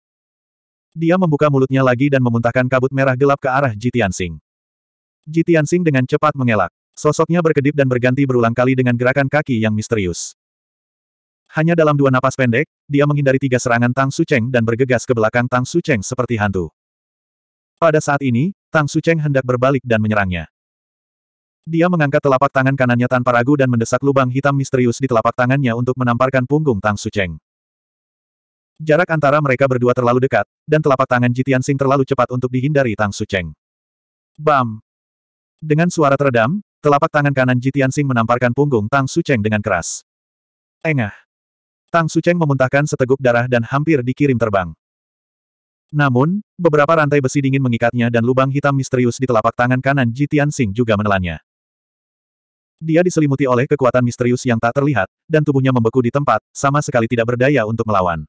Dia membuka mulutnya lagi dan memuntahkan kabut merah gelap ke arah Jitiansing. Jitiansing dengan cepat mengelak. Sosoknya berkedip dan berganti berulang kali dengan gerakan kaki yang misterius. Hanya dalam dua napas pendek, dia menghindari tiga serangan Tang Cheng dan bergegas ke belakang Tang Cheng seperti hantu. Pada saat ini, Tang Cheng hendak berbalik dan menyerangnya. Dia mengangkat telapak tangan kanannya tanpa ragu dan mendesak lubang hitam misterius di telapak tangannya untuk menamparkan punggung Tang Cheng. Jarak antara mereka berdua terlalu dekat, dan telapak tangan Jitian Sing terlalu cepat untuk dihindari Tang Cheng. Bam! Dengan suara teredam, telapak tangan kanan Jitian Sing menamparkan punggung Tang Cheng dengan keras. Engah! Tang Cheng memuntahkan seteguk darah dan hampir dikirim terbang. Namun, beberapa rantai besi dingin mengikatnya dan lubang hitam misterius di telapak tangan kanan Jitian Sing juga menelannya. Dia diselimuti oleh kekuatan misterius yang tak terlihat, dan tubuhnya membeku di tempat, sama sekali tidak berdaya untuk melawan.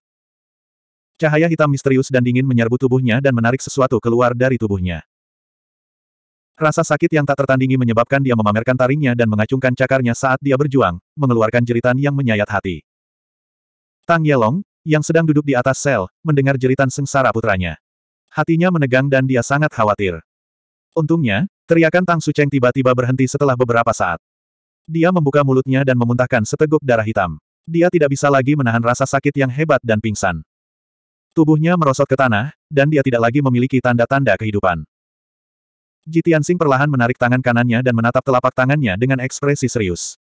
Cahaya hitam misterius dan dingin menyerbu tubuhnya dan menarik sesuatu keluar dari tubuhnya. Rasa sakit yang tak tertandingi menyebabkan dia memamerkan taringnya dan mengacungkan cakarnya saat dia berjuang, mengeluarkan jeritan yang menyayat hati. Tang Yelong, yang sedang duduk di atas sel, mendengar jeritan sengsara putranya. Hatinya menegang dan dia sangat khawatir. Untungnya, teriakan Tang Sucheng tiba-tiba berhenti setelah beberapa saat. Dia membuka mulutnya dan memuntahkan seteguk darah hitam. Dia tidak bisa lagi menahan rasa sakit yang hebat dan pingsan. Tubuhnya merosot ke tanah, dan dia tidak lagi memiliki tanda-tanda kehidupan. Jitiansing perlahan menarik tangan kanannya dan menatap telapak tangannya dengan ekspresi serius.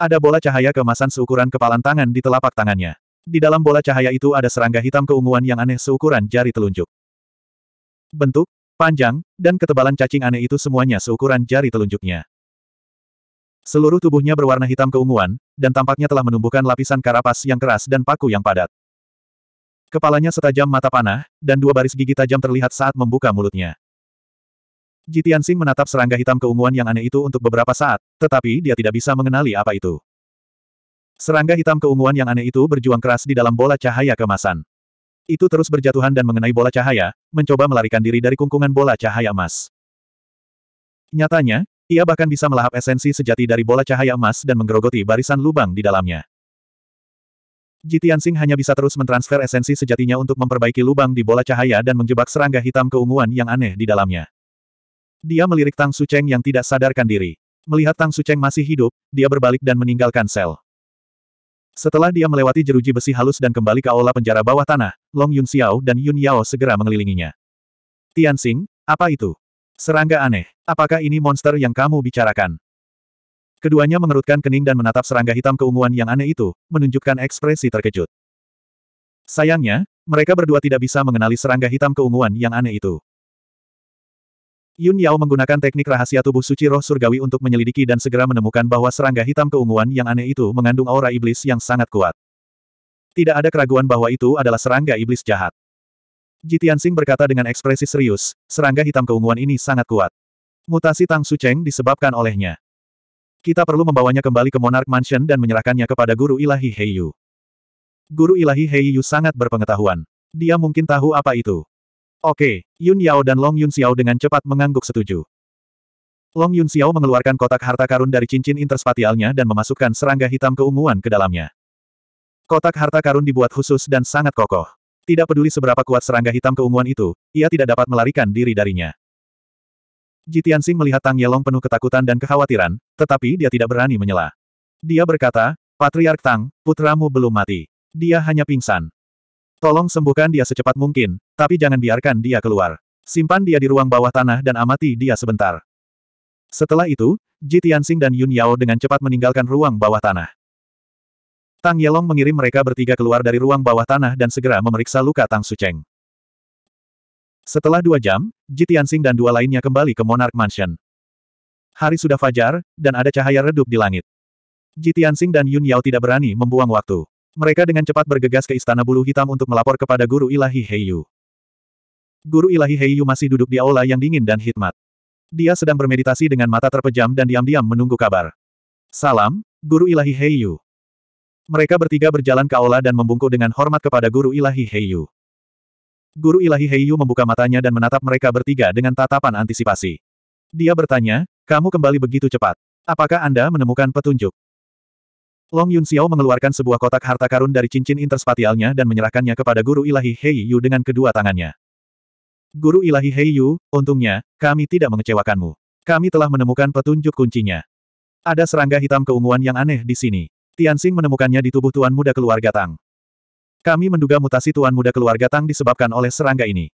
Ada bola cahaya kemasan seukuran kepalan tangan di telapak tangannya. Di dalam bola cahaya itu ada serangga hitam keunguan yang aneh seukuran jari telunjuk. Bentuk, panjang, dan ketebalan cacing aneh itu semuanya seukuran jari telunjuknya. Seluruh tubuhnya berwarna hitam keunguan, dan tampaknya telah menumbuhkan lapisan karapas yang keras dan paku yang padat. Kepalanya setajam mata panah, dan dua baris gigi tajam terlihat saat membuka mulutnya. Jitian Sing menatap serangga hitam keunguan yang aneh itu untuk beberapa saat, tetapi dia tidak bisa mengenali apa itu. Serangga hitam keunguan yang aneh itu berjuang keras di dalam bola cahaya kemasan. Itu terus berjatuhan dan mengenai bola cahaya, mencoba melarikan diri dari kungkungan bola cahaya emas. Nyatanya, ia bahkan bisa melahap esensi sejati dari bola cahaya emas dan menggerogoti barisan lubang di dalamnya. Sing hanya bisa terus mentransfer esensi sejatinya untuk memperbaiki lubang di bola cahaya dan menjebak serangga hitam keunguan yang aneh di dalamnya. Dia melirik Tang Su Cheng yang tidak sadarkan diri. Melihat Tang Su Cheng masih hidup, dia berbalik dan meninggalkan sel. Setelah dia melewati jeruji besi halus dan kembali ke aula penjara bawah tanah, Long Yun Xiao dan Yun Yao segera mengelilinginya. Tianxing, apa itu? Serangga aneh, apakah ini monster yang kamu bicarakan? Keduanya mengerutkan kening dan menatap serangga hitam keunguan yang aneh itu, menunjukkan ekspresi terkejut. Sayangnya, mereka berdua tidak bisa mengenali serangga hitam keunguan yang aneh itu. Yun Yao menggunakan teknik rahasia tubuh suci roh surgawi untuk menyelidiki dan segera menemukan bahwa serangga hitam keunguan yang aneh itu mengandung aura iblis yang sangat kuat. Tidak ada keraguan bahwa itu adalah serangga iblis jahat. Tianxing berkata dengan ekspresi serius, serangga hitam keunguan ini sangat kuat. Mutasi Tang Su Cheng disebabkan olehnya. Kita perlu membawanya kembali ke Monarch Mansion dan menyerahkannya kepada Guru Ilahi Heiyu. Guru Ilahi Heiyu sangat berpengetahuan. Dia mungkin tahu apa itu. Oke, Yun Yao dan Long Yun Xiao dengan cepat mengangguk setuju. Long Yun Xiao mengeluarkan kotak harta karun dari cincin interspatialnya dan memasukkan serangga hitam keunguan ke dalamnya. Kotak harta karun dibuat khusus dan sangat kokoh. Tidak peduli seberapa kuat serangga hitam keunguan itu, ia tidak dapat melarikan diri darinya. Jitian Xing melihat Tang Yelong penuh ketakutan dan kekhawatiran, tetapi dia tidak berani menyela. Dia berkata, Patriark Tang, putramu belum mati. Dia hanya pingsan. Tolong sembuhkan dia secepat mungkin, tapi jangan biarkan dia keluar. Simpan dia di ruang bawah tanah dan amati dia sebentar. Setelah itu, Jitian Xing dan Yun Yao dengan cepat meninggalkan ruang bawah tanah. Tang Yelong mengirim mereka bertiga keluar dari ruang bawah tanah dan segera memeriksa luka Tang Sucheng. Setelah dua jam, Ji dan dua lainnya kembali ke Monarch Mansion. Hari sudah fajar, dan ada cahaya redup di langit. Ji dan Yun Yao tidak berani membuang waktu. Mereka dengan cepat bergegas ke Istana Bulu Hitam untuk melapor kepada Guru Ilahi Heiyu. Guru Ilahi Heiyu masih duduk di aula yang dingin dan hikmat. Dia sedang bermeditasi dengan mata terpejam dan diam-diam menunggu kabar. Salam, Guru Ilahi Heiyu. Mereka bertiga berjalan ke aula dan membungkuk dengan hormat kepada Guru Ilahi Heiyu. Guru ilahi Heiyu membuka matanya dan menatap mereka bertiga dengan tatapan antisipasi. Dia bertanya, kamu kembali begitu cepat. Apakah Anda menemukan petunjuk? Long Yun Xiao mengeluarkan sebuah kotak harta karun dari cincin interspatialnya dan menyerahkannya kepada guru ilahi Heiyu dengan kedua tangannya. Guru ilahi Heiyu, untungnya, kami tidak mengecewakanmu. Kami telah menemukan petunjuk kuncinya. Ada serangga hitam keunguan yang aneh di sini. Tianxing menemukannya di tubuh tuan muda keluarga Tang. Kami menduga mutasi tuan muda keluarga Tang disebabkan oleh serangga ini.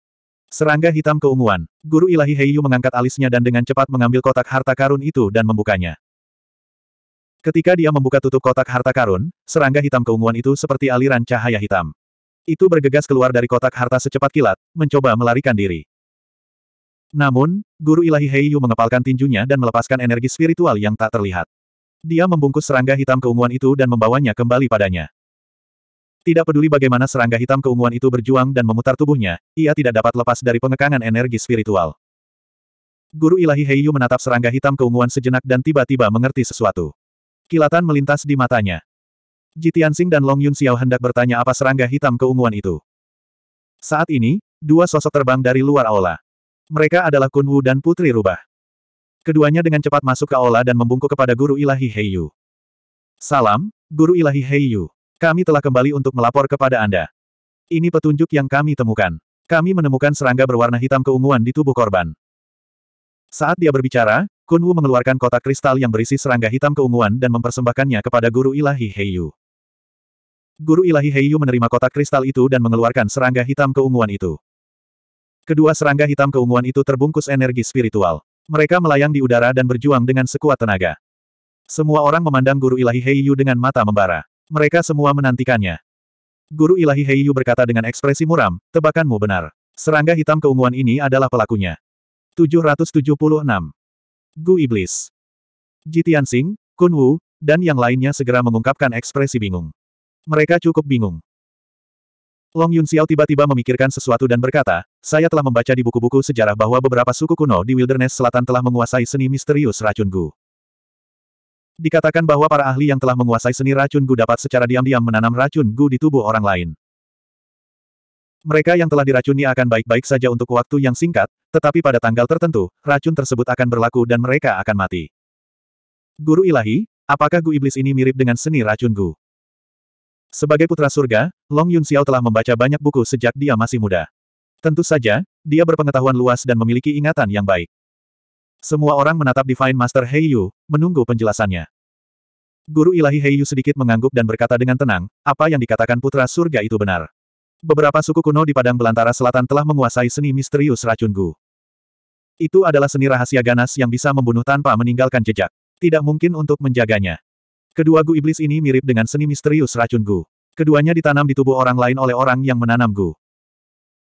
Serangga hitam keunguan. Guru ilahi Heiyu mengangkat alisnya dan dengan cepat mengambil kotak harta karun itu dan membukanya. Ketika dia membuka tutup kotak harta karun, serangga hitam keunguan itu seperti aliran cahaya hitam. Itu bergegas keluar dari kotak harta secepat kilat, mencoba melarikan diri. Namun, guru ilahi Heiyu mengepalkan tinjunya dan melepaskan energi spiritual yang tak terlihat. Dia membungkus serangga hitam keunguan itu dan membawanya kembali padanya. Tidak peduli bagaimana serangga hitam keunguan itu berjuang dan memutar tubuhnya, ia tidak dapat lepas dari pengekangan energi spiritual. Guru ilahi Heiyu menatap serangga hitam keunguan sejenak dan tiba-tiba mengerti sesuatu. Kilatan melintas di matanya. Ji dan Long Yun Xiao hendak bertanya apa serangga hitam keunguan itu. Saat ini, dua sosok terbang dari luar aula. Mereka adalah Kun Wu dan Putri Rubah. Keduanya dengan cepat masuk ke aula dan membungkuk kepada guru ilahi Heiyu. Salam, Guru Ilahi Heiyu. Kami telah kembali untuk melapor kepada Anda. Ini petunjuk yang kami temukan. Kami menemukan serangga berwarna hitam keunguan di tubuh korban. Saat dia berbicara, Kun Wu mengeluarkan kotak kristal yang berisi serangga hitam keunguan dan mempersembahkannya kepada Guru Ilahi Heiyu. Guru Ilahi Heiyu menerima kotak kristal itu dan mengeluarkan serangga hitam keunguan itu. Kedua serangga hitam keunguan itu terbungkus energi spiritual. Mereka melayang di udara dan berjuang dengan sekuat tenaga. Semua orang memandang Guru Ilahi Heiyu dengan mata membara. Mereka semua menantikannya. Guru ilahi Heiyu berkata dengan ekspresi muram, tebakanmu benar. Serangga hitam keunguan ini adalah pelakunya. 776. Gu Iblis. Jitian Sing, Kun Wu, dan yang lainnya segera mengungkapkan ekspresi bingung. Mereka cukup bingung. Long Yun Xiao tiba-tiba memikirkan sesuatu dan berkata, saya telah membaca di buku-buku sejarah bahwa beberapa suku kuno di wilderness selatan telah menguasai seni misterius racun Gu. Dikatakan bahwa para ahli yang telah menguasai seni racun Gu dapat secara diam-diam menanam racun Gu di tubuh orang lain. Mereka yang telah diracuni akan baik-baik saja untuk waktu yang singkat, tetapi pada tanggal tertentu, racun tersebut akan berlaku dan mereka akan mati. Guru ilahi, apakah Gu Iblis ini mirip dengan seni racun Gu? Sebagai putra surga, Long Yun Xiao telah membaca banyak buku sejak dia masih muda. Tentu saja, dia berpengetahuan luas dan memiliki ingatan yang baik. Semua orang menatap Divine Master Heiyu, menunggu penjelasannya. Guru ilahi Heiyu sedikit mengangguk dan berkata dengan tenang, apa yang dikatakan putra surga itu benar. Beberapa suku kuno di Padang Belantara Selatan telah menguasai seni misterius racun Gu. Itu adalah seni rahasia ganas yang bisa membunuh tanpa meninggalkan jejak. Tidak mungkin untuk menjaganya. Kedua Gu Iblis ini mirip dengan seni misterius racun Gu. Keduanya ditanam di tubuh orang lain oleh orang yang menanam Gu.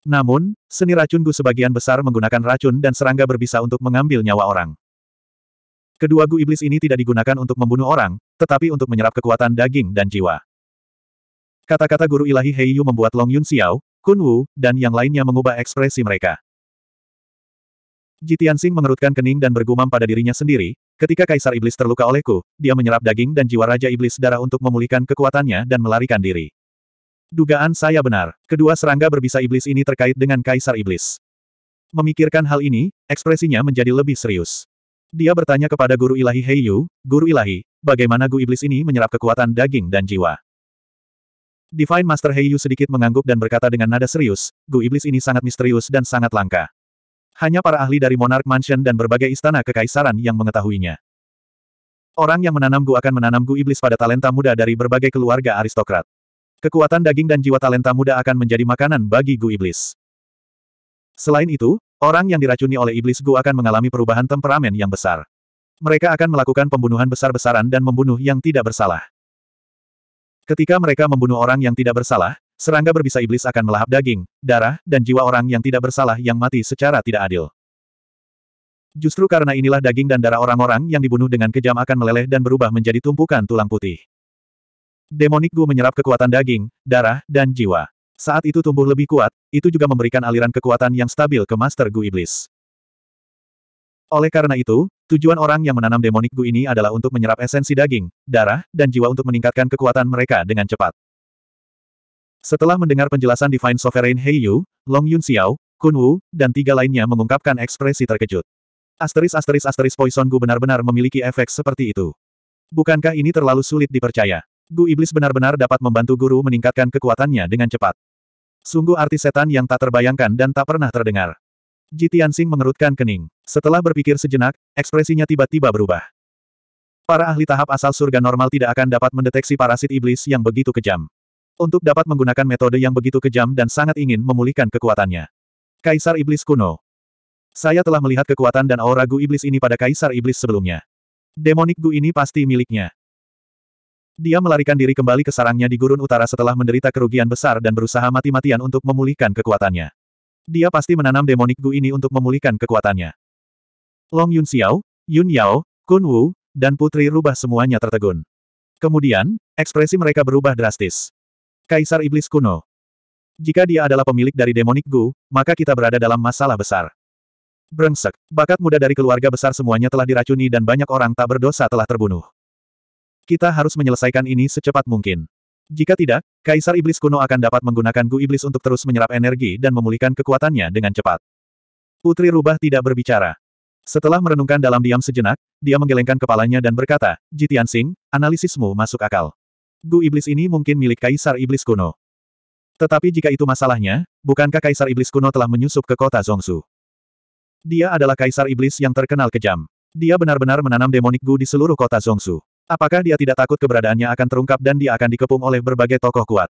Namun, seni racun Gu sebagian besar menggunakan racun dan serangga berbisa untuk mengambil nyawa orang. Kedua Gu Iblis ini tidak digunakan untuk membunuh orang, tetapi untuk menyerap kekuatan daging dan jiwa. Kata-kata guru ilahi Heiyu membuat Long Yun Xiao, Kun Wu, dan yang lainnya mengubah ekspresi mereka. Jitiansing mengerutkan kening dan bergumam pada dirinya sendiri, ketika Kaisar Iblis terluka olehku, dia menyerap daging dan jiwa Raja Iblis darah untuk memulihkan kekuatannya dan melarikan diri. Dugaan saya benar, kedua serangga berbisa iblis ini terkait dengan Kaisar Iblis. Memikirkan hal ini, ekspresinya menjadi lebih serius. Dia bertanya kepada Guru Ilahi Heiyu, Guru Ilahi, bagaimana Gu Iblis ini menyerap kekuatan daging dan jiwa? Divine Master Heiyu sedikit mengangguk dan berkata dengan nada serius, Gu Iblis ini sangat misterius dan sangat langka. Hanya para ahli dari Monarch Mansion dan berbagai istana kekaisaran yang mengetahuinya. Orang yang menanam Gu akan menanam Gu Iblis pada talenta muda dari berbagai keluarga aristokrat. Kekuatan daging dan jiwa talenta muda akan menjadi makanan bagi Gu Iblis. Selain itu, orang yang diracuni oleh Iblis Gu akan mengalami perubahan temperamen yang besar. Mereka akan melakukan pembunuhan besar-besaran dan membunuh yang tidak bersalah. Ketika mereka membunuh orang yang tidak bersalah, serangga berbisa iblis akan melahap daging, darah, dan jiwa orang yang tidak bersalah yang mati secara tidak adil. Justru karena inilah daging dan darah orang-orang yang dibunuh dengan kejam akan meleleh dan berubah menjadi tumpukan tulang putih. Demonic Gu menyerap kekuatan daging, darah, dan jiwa. Saat itu tumbuh lebih kuat, itu juga memberikan aliran kekuatan yang stabil ke Master Gu Iblis. Oleh karena itu, tujuan orang yang menanam Demonic Gu ini adalah untuk menyerap esensi daging, darah, dan jiwa untuk meningkatkan kekuatan mereka dengan cepat. Setelah mendengar penjelasan Divine Sovereign Hei Yu, Long Yun Xiao, Kun Wu, dan tiga lainnya mengungkapkan ekspresi terkejut. Asteris asteris asteris Poison Gu benar-benar memiliki efek seperti itu. Bukankah ini terlalu sulit dipercaya? Gu Iblis benar-benar dapat membantu guru meningkatkan kekuatannya dengan cepat. Sungguh arti setan yang tak terbayangkan dan tak pernah terdengar. Ji Tianxing mengerutkan kening. Setelah berpikir sejenak, ekspresinya tiba-tiba berubah. Para ahli tahap asal surga normal tidak akan dapat mendeteksi parasit iblis yang begitu kejam. Untuk dapat menggunakan metode yang begitu kejam dan sangat ingin memulihkan kekuatannya. Kaisar Iblis Kuno, saya telah melihat kekuatan dan aura Gu Iblis ini pada Kaisar Iblis sebelumnya. Demonik Gu ini pasti miliknya. Dia melarikan diri kembali ke sarangnya di gurun utara setelah menderita kerugian besar dan berusaha mati-matian untuk memulihkan kekuatannya. Dia pasti menanam demonik Gu ini untuk memulihkan kekuatannya. Long Yun Xiao, Yun Yao, Kun Wu, dan Putri Rubah semuanya tertegun. Kemudian, ekspresi mereka berubah drastis. Kaisar Iblis Kuno. Jika dia adalah pemilik dari demonik Gu, maka kita berada dalam masalah besar. Brengsek, bakat muda dari keluarga besar semuanya telah diracuni dan banyak orang tak berdosa telah terbunuh. Kita harus menyelesaikan ini secepat mungkin. Jika tidak, Kaisar Iblis kuno akan dapat menggunakan Gu Iblis untuk terus menyerap energi dan memulihkan kekuatannya dengan cepat. Putri Rubah tidak berbicara. Setelah merenungkan dalam diam sejenak, dia menggelengkan kepalanya dan berkata, Jitian Sing, analisismu masuk akal. Gu Iblis ini mungkin milik Kaisar Iblis kuno. Tetapi jika itu masalahnya, bukankah Kaisar Iblis kuno telah menyusup ke kota Zongsu? Dia adalah Kaisar Iblis yang terkenal kejam. Dia benar-benar menanam demonik Gu di seluruh kota Zongsu. Apakah dia tidak takut keberadaannya akan terungkap dan dia akan dikepung oleh berbagai tokoh kuat?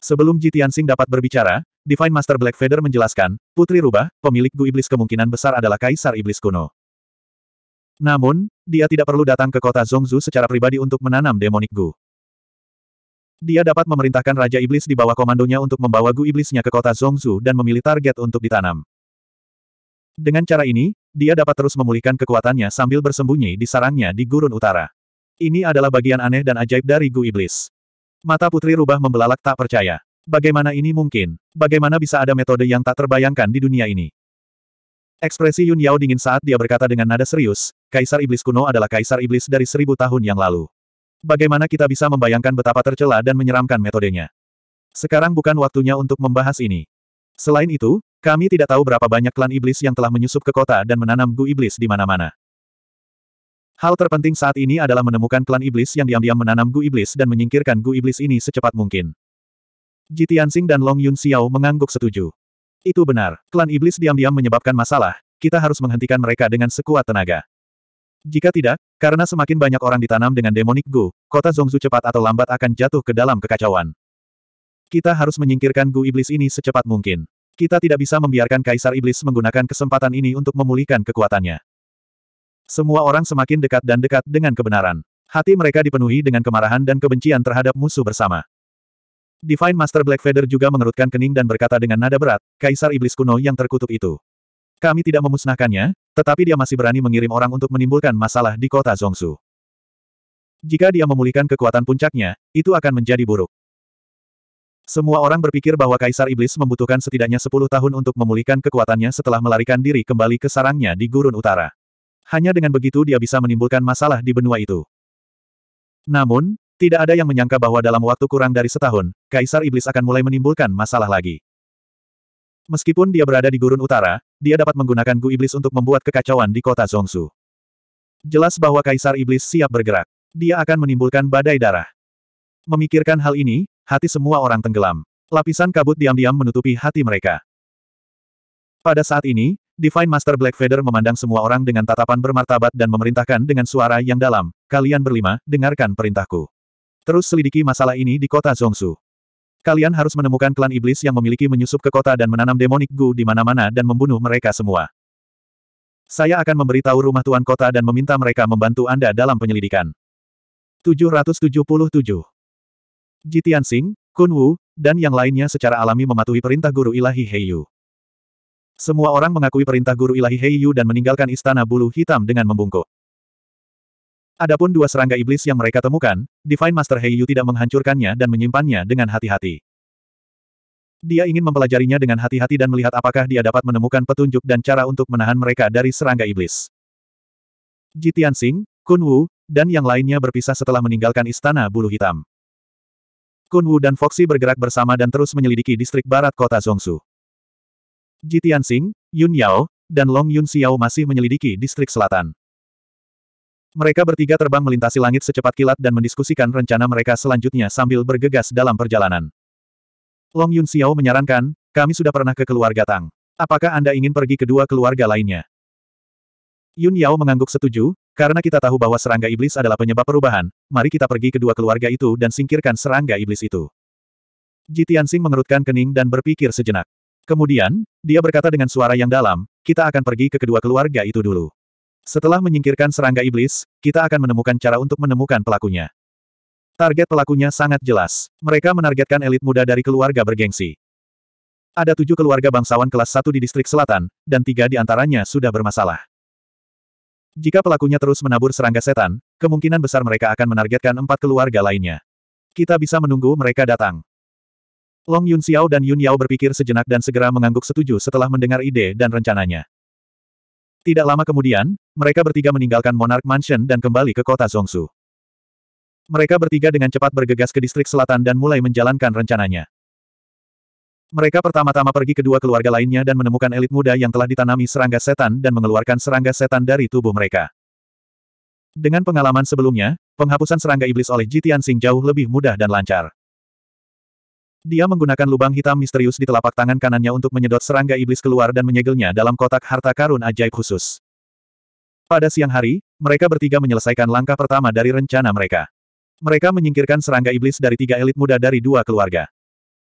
Sebelum Ji Tianxing dapat berbicara, Divine Master Black Feather menjelaskan, Putri Rubah, pemilik Gu Iblis kemungkinan besar adalah Kaisar Iblis kuno. Namun, dia tidak perlu datang ke kota Zongzu secara pribadi untuk menanam demonik Gu. Dia dapat memerintahkan Raja Iblis di bawah komandonya untuk membawa Gu Iblisnya ke kota Zongzu dan memilih target untuk ditanam. Dengan cara ini, dia dapat terus memulihkan kekuatannya sambil bersembunyi di sarangnya di gurun utara. Ini adalah bagian aneh dan ajaib dari Gu Iblis. Mata Putri Rubah membelalak tak percaya. Bagaimana ini mungkin? Bagaimana bisa ada metode yang tak terbayangkan di dunia ini? Ekspresi Yun Yao dingin saat dia berkata dengan nada serius, Kaisar Iblis kuno adalah Kaisar Iblis dari seribu tahun yang lalu. Bagaimana kita bisa membayangkan betapa tercela dan menyeramkan metodenya? Sekarang bukan waktunya untuk membahas ini. Selain itu, kami tidak tahu berapa banyak klan iblis yang telah menyusup ke kota dan menanam gu iblis di mana-mana. Hal terpenting saat ini adalah menemukan klan iblis yang diam-diam menanam gu iblis dan menyingkirkan gu iblis ini secepat mungkin. Ji Tianxing dan Long Yun Xiao mengangguk setuju. Itu benar, klan iblis diam-diam menyebabkan masalah, kita harus menghentikan mereka dengan sekuat tenaga. Jika tidak, karena semakin banyak orang ditanam dengan demonik gu, kota Zongzu cepat atau lambat akan jatuh ke dalam kekacauan. Kita harus menyingkirkan gu iblis ini secepat mungkin. Kita tidak bisa membiarkan Kaisar Iblis menggunakan kesempatan ini untuk memulihkan kekuatannya. Semua orang semakin dekat dan dekat dengan kebenaran. Hati mereka dipenuhi dengan kemarahan dan kebencian terhadap musuh bersama. Divine Master Black Feather juga mengerutkan kening dan berkata dengan nada berat, Kaisar Iblis kuno yang terkutuk itu. Kami tidak memusnahkannya, tetapi dia masih berani mengirim orang untuk menimbulkan masalah di kota Zongsu. Jika dia memulihkan kekuatan puncaknya, itu akan menjadi buruk. Semua orang berpikir bahwa Kaisar Iblis membutuhkan setidaknya 10 tahun untuk memulihkan kekuatannya setelah melarikan diri kembali ke sarangnya di gurun utara. Hanya dengan begitu dia bisa menimbulkan masalah di benua itu. Namun, tidak ada yang menyangka bahwa dalam waktu kurang dari setahun, Kaisar Iblis akan mulai menimbulkan masalah lagi. Meskipun dia berada di gurun utara, dia dapat menggunakan Gu Iblis untuk membuat kekacauan di kota Zongsu. Jelas bahwa Kaisar Iblis siap bergerak. Dia akan menimbulkan badai darah. Memikirkan hal ini, hati semua orang tenggelam. Lapisan kabut diam-diam menutupi hati mereka. Pada saat ini, Divine Master Black Feather memandang semua orang dengan tatapan bermartabat dan memerintahkan dengan suara yang dalam, kalian berlima, dengarkan perintahku. Terus selidiki masalah ini di kota Zongsu. Kalian harus menemukan klan iblis yang memiliki menyusup ke kota dan menanam demonik gu di mana-mana dan membunuh mereka semua. Saya akan memberitahu rumah tuan kota dan meminta mereka membantu Anda dalam penyelidikan. 777 Jitian Sing, Kun Wu, dan yang lainnya secara alami mematuhi perintah guru ilahi Heiyu. Semua orang mengakui perintah guru ilahi Heiyu dan meninggalkan istana bulu hitam dengan membungkuk. Adapun dua serangga iblis yang mereka temukan, Divine Master Heiyu tidak menghancurkannya dan menyimpannya dengan hati-hati. Dia ingin mempelajarinya dengan hati-hati dan melihat apakah dia dapat menemukan petunjuk dan cara untuk menahan mereka dari serangga iblis. Jitian Sing, Kun Wu, dan yang lainnya berpisah setelah meninggalkan istana bulu hitam. Kun Wu dan Foxy bergerak bersama dan terus menyelidiki distrik barat kota Zhongshu. Ji Tianxing, Yun Yao, dan Long Yun Xiao masih menyelidiki distrik selatan. Mereka bertiga terbang melintasi langit secepat kilat dan mendiskusikan rencana mereka selanjutnya sambil bergegas dalam perjalanan. Long Yun Xiao menyarankan, kami sudah pernah ke keluarga Tang. Apakah Anda ingin pergi ke dua keluarga lainnya? Yun Yao mengangguk setuju, karena kita tahu bahwa serangga iblis adalah penyebab perubahan, mari kita pergi ke dua keluarga itu dan singkirkan serangga iblis itu. Jitiansing mengerutkan kening dan berpikir sejenak. Kemudian, dia berkata dengan suara yang dalam, kita akan pergi ke kedua keluarga itu dulu. Setelah menyingkirkan serangga iblis, kita akan menemukan cara untuk menemukan pelakunya. Target pelakunya sangat jelas. Mereka menargetkan elit muda dari keluarga bergengsi. Ada tujuh keluarga bangsawan kelas satu di distrik selatan, dan tiga di antaranya sudah bermasalah. Jika pelakunya terus menabur serangga setan, kemungkinan besar mereka akan menargetkan empat keluarga lainnya. Kita bisa menunggu mereka datang. Long Yun Xiao dan Yun Yao berpikir sejenak dan segera mengangguk setuju setelah mendengar ide dan rencananya. Tidak lama kemudian, mereka bertiga meninggalkan Monarch Mansion dan kembali ke kota Songsu. Mereka bertiga dengan cepat bergegas ke distrik selatan dan mulai menjalankan rencananya. Mereka pertama-tama pergi ke dua keluarga lainnya dan menemukan elit muda yang telah ditanami serangga setan dan mengeluarkan serangga setan dari tubuh mereka. Dengan pengalaman sebelumnya, penghapusan serangga iblis oleh Jitian Sing jauh lebih mudah dan lancar. Dia menggunakan lubang hitam misterius di telapak tangan kanannya untuk menyedot serangga iblis keluar dan menyegelnya dalam kotak harta karun ajaib khusus. Pada siang hari, mereka bertiga menyelesaikan langkah pertama dari rencana mereka. Mereka menyingkirkan serangga iblis dari tiga elit muda dari dua keluarga.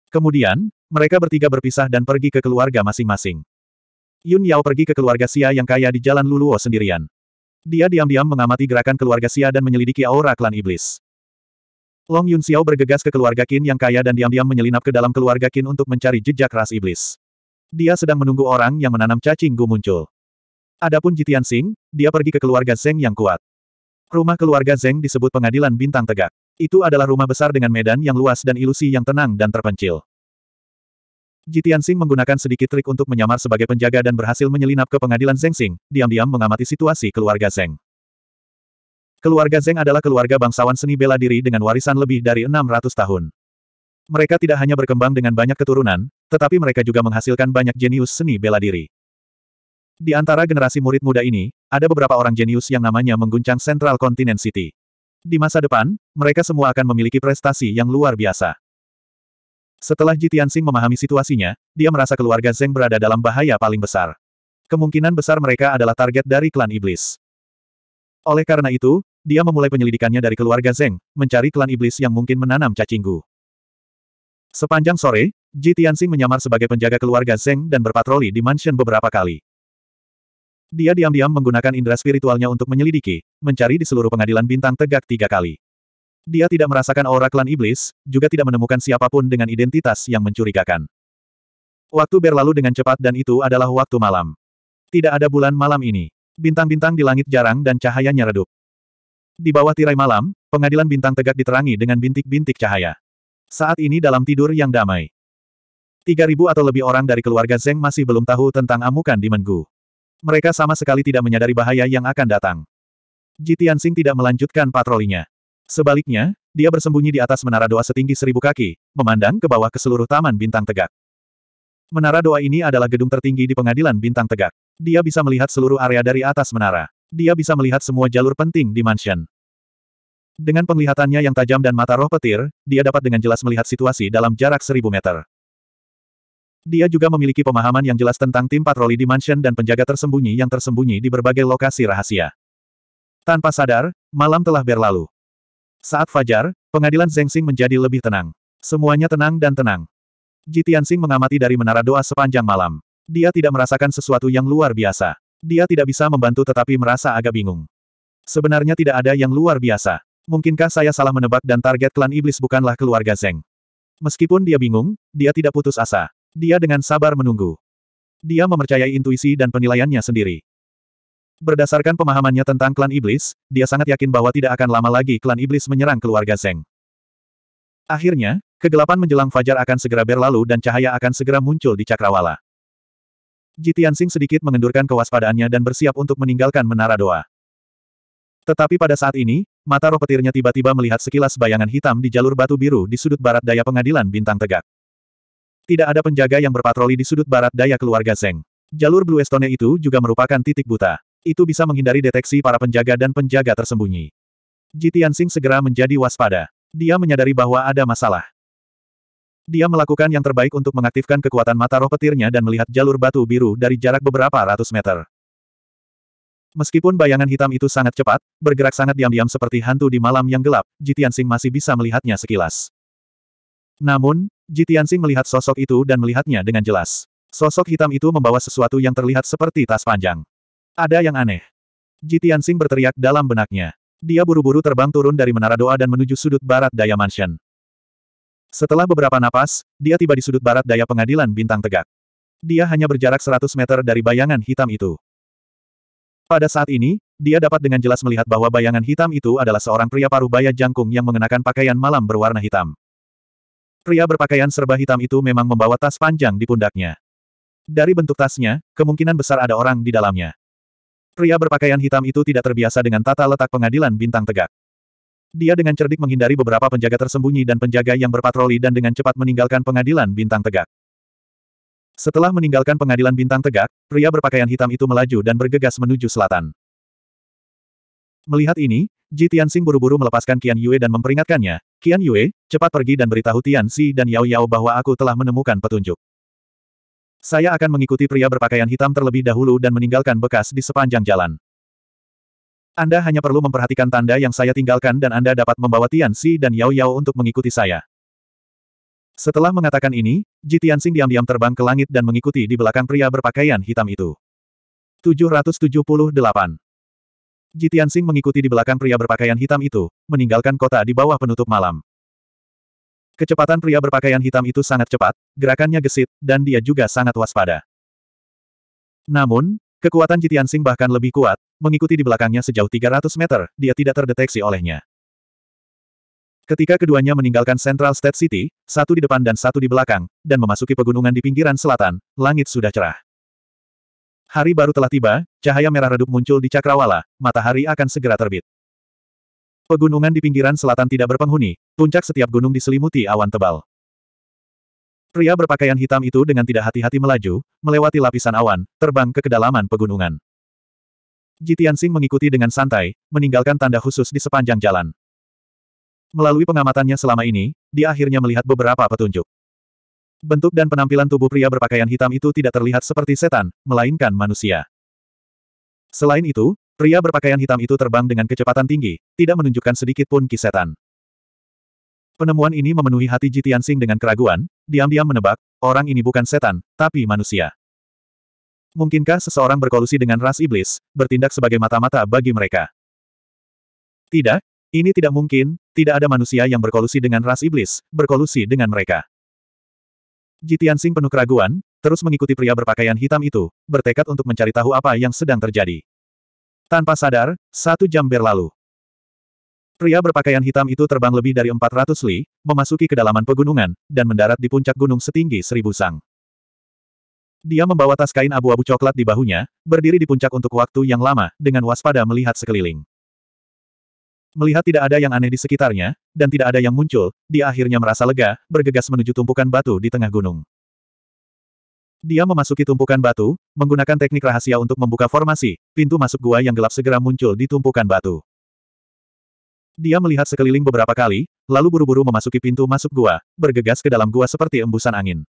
Kemudian, mereka bertiga berpisah dan pergi ke keluarga masing-masing. Yun Yao pergi ke keluarga Xia yang kaya di jalan Luluo sendirian. Dia diam-diam mengamati gerakan keluarga Xia dan menyelidiki aura klan iblis. Long Yun Xiao bergegas ke keluarga Qin yang kaya dan diam-diam menyelinap ke dalam keluarga Qin untuk mencari jejak ras iblis. Dia sedang menunggu orang yang menanam cacing gu muncul. Adapun Jitian Sing, dia pergi ke keluarga Zeng yang kuat. Rumah keluarga Zeng disebut pengadilan bintang tegak. Itu adalah rumah besar dengan medan yang luas dan ilusi yang tenang dan terpencil. Jitian Xing menggunakan sedikit trik untuk menyamar sebagai penjaga dan berhasil menyelinap ke pengadilan Xing, diam-diam mengamati situasi keluarga Zeng. Keluarga Zeng adalah keluarga bangsawan seni bela diri dengan warisan lebih dari 600 tahun. Mereka tidak hanya berkembang dengan banyak keturunan, tetapi mereka juga menghasilkan banyak jenius seni bela diri. Di antara generasi murid muda ini, ada beberapa orang jenius yang namanya mengguncang Central Continent City. Di masa depan, mereka semua akan memiliki prestasi yang luar biasa. Setelah Ji Tianxing memahami situasinya, dia merasa keluarga Zeng berada dalam bahaya paling besar. Kemungkinan besar mereka adalah target dari klan iblis. Oleh karena itu, dia memulai penyelidikannya dari keluarga Zeng, mencari klan iblis yang mungkin menanam cacingku. Sepanjang sore, Ji Tianxing menyamar sebagai penjaga keluarga Zeng dan berpatroli di mansion beberapa kali. Dia diam-diam menggunakan indera spiritualnya untuk menyelidiki, mencari di seluruh pengadilan bintang tegak tiga kali. Dia tidak merasakan aura klan iblis, juga tidak menemukan siapapun dengan identitas yang mencurigakan. Waktu berlalu dengan cepat dan itu adalah waktu malam. Tidak ada bulan malam ini. Bintang-bintang di langit jarang dan cahayanya redup. Di bawah tirai malam, pengadilan bintang tegak diterangi dengan bintik-bintik cahaya. Saat ini dalam tidur yang damai. 3.000 atau lebih orang dari keluarga Zeng masih belum tahu tentang amukan di Menggu. Mereka sama sekali tidak menyadari bahaya yang akan datang. Jitian Sing tidak melanjutkan patrolinya. Sebaliknya, dia bersembunyi di atas menara doa setinggi seribu kaki, memandang ke bawah ke seluruh taman bintang tegak. Menara doa ini adalah gedung tertinggi di pengadilan bintang tegak. Dia bisa melihat seluruh area dari atas menara. Dia bisa melihat semua jalur penting di mansion. Dengan penglihatannya yang tajam dan mata roh petir, dia dapat dengan jelas melihat situasi dalam jarak seribu meter. Dia juga memiliki pemahaman yang jelas tentang tim patroli di mansion dan penjaga tersembunyi yang tersembunyi di berbagai lokasi rahasia. Tanpa sadar, malam telah berlalu. Saat fajar, pengadilan Zengxing menjadi lebih tenang. Semuanya tenang dan tenang. Ji Tianxing mengamati dari menara doa sepanjang malam. Dia tidak merasakan sesuatu yang luar biasa. Dia tidak bisa membantu tetapi merasa agak bingung. Sebenarnya tidak ada yang luar biasa. Mungkinkah saya salah menebak dan target klan iblis bukanlah keluarga Zeng? Meskipun dia bingung, dia tidak putus asa. Dia dengan sabar menunggu. Dia mempercayai intuisi dan penilaiannya sendiri. Berdasarkan pemahamannya tentang klan iblis, dia sangat yakin bahwa tidak akan lama lagi klan iblis menyerang keluarga Zeng. Akhirnya, kegelapan menjelang fajar akan segera berlalu dan cahaya akan segera muncul di Cakrawala. Jitiansing sedikit mengendurkan kewaspadaannya dan bersiap untuk meninggalkan menara doa. Tetapi pada saat ini, mata roh petirnya tiba-tiba melihat sekilas bayangan hitam di jalur batu biru di sudut barat daya pengadilan bintang tegak. Tidak ada penjaga yang berpatroli di sudut barat daya keluarga Zeng. Jalur Blue Stone itu juga merupakan titik buta itu bisa menghindari deteksi para penjaga dan penjaga tersembunyi. Jitiansing segera menjadi waspada. Dia menyadari bahwa ada masalah. Dia melakukan yang terbaik untuk mengaktifkan kekuatan mata roh petirnya dan melihat jalur batu biru dari jarak beberapa ratus meter. Meskipun bayangan hitam itu sangat cepat, bergerak sangat diam-diam seperti hantu di malam yang gelap, Jitiansing masih bisa melihatnya sekilas. Namun, Jitiansing melihat sosok itu dan melihatnya dengan jelas. Sosok hitam itu membawa sesuatu yang terlihat seperti tas panjang. Ada yang aneh. Jitian Sing berteriak dalam benaknya. Dia buru-buru terbang turun dari menara doa dan menuju sudut barat daya mansion. Setelah beberapa napas, dia tiba di sudut barat daya pengadilan bintang tegak. Dia hanya berjarak 100 meter dari bayangan hitam itu. Pada saat ini, dia dapat dengan jelas melihat bahwa bayangan hitam itu adalah seorang pria paruh baya jangkung yang mengenakan pakaian malam berwarna hitam. Pria berpakaian serba hitam itu memang membawa tas panjang di pundaknya. Dari bentuk tasnya, kemungkinan besar ada orang di dalamnya. Pria berpakaian hitam itu tidak terbiasa dengan tata letak pengadilan bintang tegak. Dia dengan cerdik menghindari beberapa penjaga tersembunyi dan penjaga yang berpatroli dan dengan cepat meninggalkan pengadilan bintang tegak. Setelah meninggalkan pengadilan bintang tegak, pria berpakaian hitam itu melaju dan bergegas menuju selatan. Melihat ini, Ji Tianxing buru-buru melepaskan Qian Yue dan memperingatkannya, Qian Yue, cepat pergi dan beritahu Tian Xi dan Yao Yao bahwa aku telah menemukan petunjuk. Saya akan mengikuti pria berpakaian hitam terlebih dahulu dan meninggalkan bekas di sepanjang jalan. Anda hanya perlu memperhatikan tanda yang saya tinggalkan dan Anda dapat membawa Tian Xi dan Yao Yao untuk mengikuti saya. Setelah mengatakan ini, Ji Tianxing diam-diam terbang ke langit dan mengikuti di belakang pria berpakaian hitam itu. 778. Ji Tianxing mengikuti di belakang pria berpakaian hitam itu, meninggalkan kota di bawah penutup malam. Kecepatan pria berpakaian hitam itu sangat cepat, gerakannya gesit, dan dia juga sangat waspada. Namun, kekuatan Jitian Sing bahkan lebih kuat, mengikuti di belakangnya sejauh 300 meter, dia tidak terdeteksi olehnya. Ketika keduanya meninggalkan Central State City, satu di depan dan satu di belakang, dan memasuki pegunungan di pinggiran selatan, langit sudah cerah. Hari baru telah tiba, cahaya merah redup muncul di cakrawala, matahari akan segera terbit. Pegunungan di pinggiran selatan tidak berpenghuni, puncak setiap gunung diselimuti awan tebal. Pria berpakaian hitam itu dengan tidak hati-hati melaju, melewati lapisan awan, terbang ke kedalaman pegunungan. Jitiansing mengikuti dengan santai, meninggalkan tanda khusus di sepanjang jalan. Melalui pengamatannya selama ini, dia akhirnya melihat beberapa petunjuk. Bentuk dan penampilan tubuh pria berpakaian hitam itu tidak terlihat seperti setan, melainkan manusia. Selain itu, Pria berpakaian hitam itu terbang dengan kecepatan tinggi, tidak menunjukkan sedikit pun kisetan. Penemuan ini memenuhi hati Jitian Sing dengan keraguan, diam-diam menebak, orang ini bukan setan, tapi manusia. Mungkinkah seseorang berkolusi dengan ras iblis, bertindak sebagai mata-mata bagi mereka? Tidak, ini tidak mungkin, tidak ada manusia yang berkolusi dengan ras iblis, berkolusi dengan mereka. Jitian Sing penuh keraguan, terus mengikuti pria berpakaian hitam itu, bertekad untuk mencari tahu apa yang sedang terjadi. Tanpa sadar, satu jam berlalu. Pria berpakaian hitam itu terbang lebih dari 400 li, memasuki kedalaman pegunungan, dan mendarat di puncak gunung setinggi seribu sang. Dia membawa tas kain abu-abu coklat di bahunya, berdiri di puncak untuk waktu yang lama, dengan waspada melihat sekeliling. Melihat tidak ada yang aneh di sekitarnya, dan tidak ada yang muncul, dia akhirnya merasa lega, bergegas menuju tumpukan batu di tengah gunung. Dia memasuki tumpukan batu, menggunakan teknik rahasia untuk membuka formasi, pintu masuk gua yang gelap segera muncul di tumpukan batu. Dia melihat sekeliling beberapa kali, lalu buru-buru memasuki pintu masuk gua, bergegas ke dalam gua seperti embusan angin.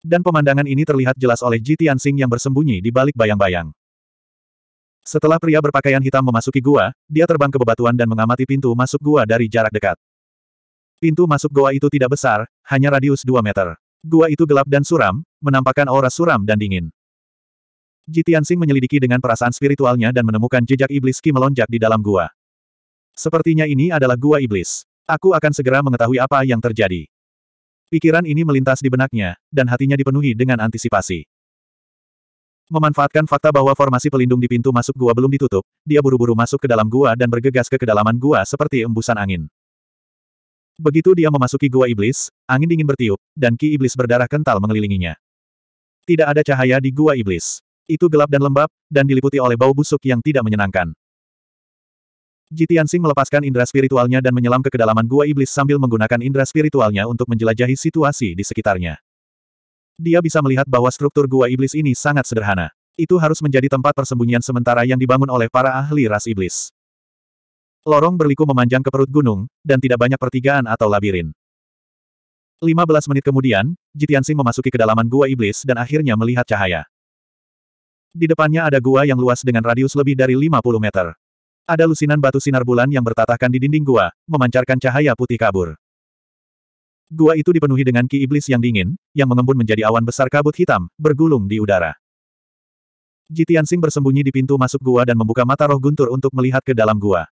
Dan pemandangan ini terlihat jelas oleh Ji Tianxing yang bersembunyi di balik bayang-bayang. Setelah pria berpakaian hitam memasuki gua, dia terbang ke bebatuan dan mengamati pintu masuk gua dari jarak dekat. Pintu masuk gua itu tidak besar, hanya radius 2 meter. Gua itu gelap dan suram, menampakkan aura suram dan dingin. Jitiansing menyelidiki dengan perasaan spiritualnya dan menemukan jejak iblis Ki melonjak di dalam gua. Sepertinya ini adalah gua iblis. Aku akan segera mengetahui apa yang terjadi. Pikiran ini melintas di benaknya, dan hatinya dipenuhi dengan antisipasi. Memanfaatkan fakta bahwa formasi pelindung di pintu masuk gua belum ditutup, dia buru-buru masuk ke dalam gua dan bergegas ke kedalaman gua seperti embusan angin. Begitu dia memasuki gua iblis, angin dingin bertiup, dan ki iblis berdarah kental mengelilinginya. Tidak ada cahaya di gua iblis. Itu gelap dan lembab, dan diliputi oleh bau busuk yang tidak menyenangkan. Jitian Jitiansing melepaskan indera spiritualnya dan menyelam ke kedalaman gua iblis sambil menggunakan indera spiritualnya untuk menjelajahi situasi di sekitarnya. Dia bisa melihat bahwa struktur gua iblis ini sangat sederhana. Itu harus menjadi tempat persembunyian sementara yang dibangun oleh para ahli ras iblis. Lorong berliku memanjang ke perut gunung, dan tidak banyak pertigaan atau labirin. 15 menit kemudian, Jitiansing memasuki kedalaman gua iblis dan akhirnya melihat cahaya. Di depannya ada gua yang luas dengan radius lebih dari 50 meter. Ada lusinan batu sinar bulan yang bertatahkan di dinding gua, memancarkan cahaya putih kabur. Gua itu dipenuhi dengan ki iblis yang dingin, yang mengembun menjadi awan besar kabut hitam, bergulung di udara. Jitiansing bersembunyi di pintu masuk gua dan membuka mata roh guntur untuk melihat ke dalam gua.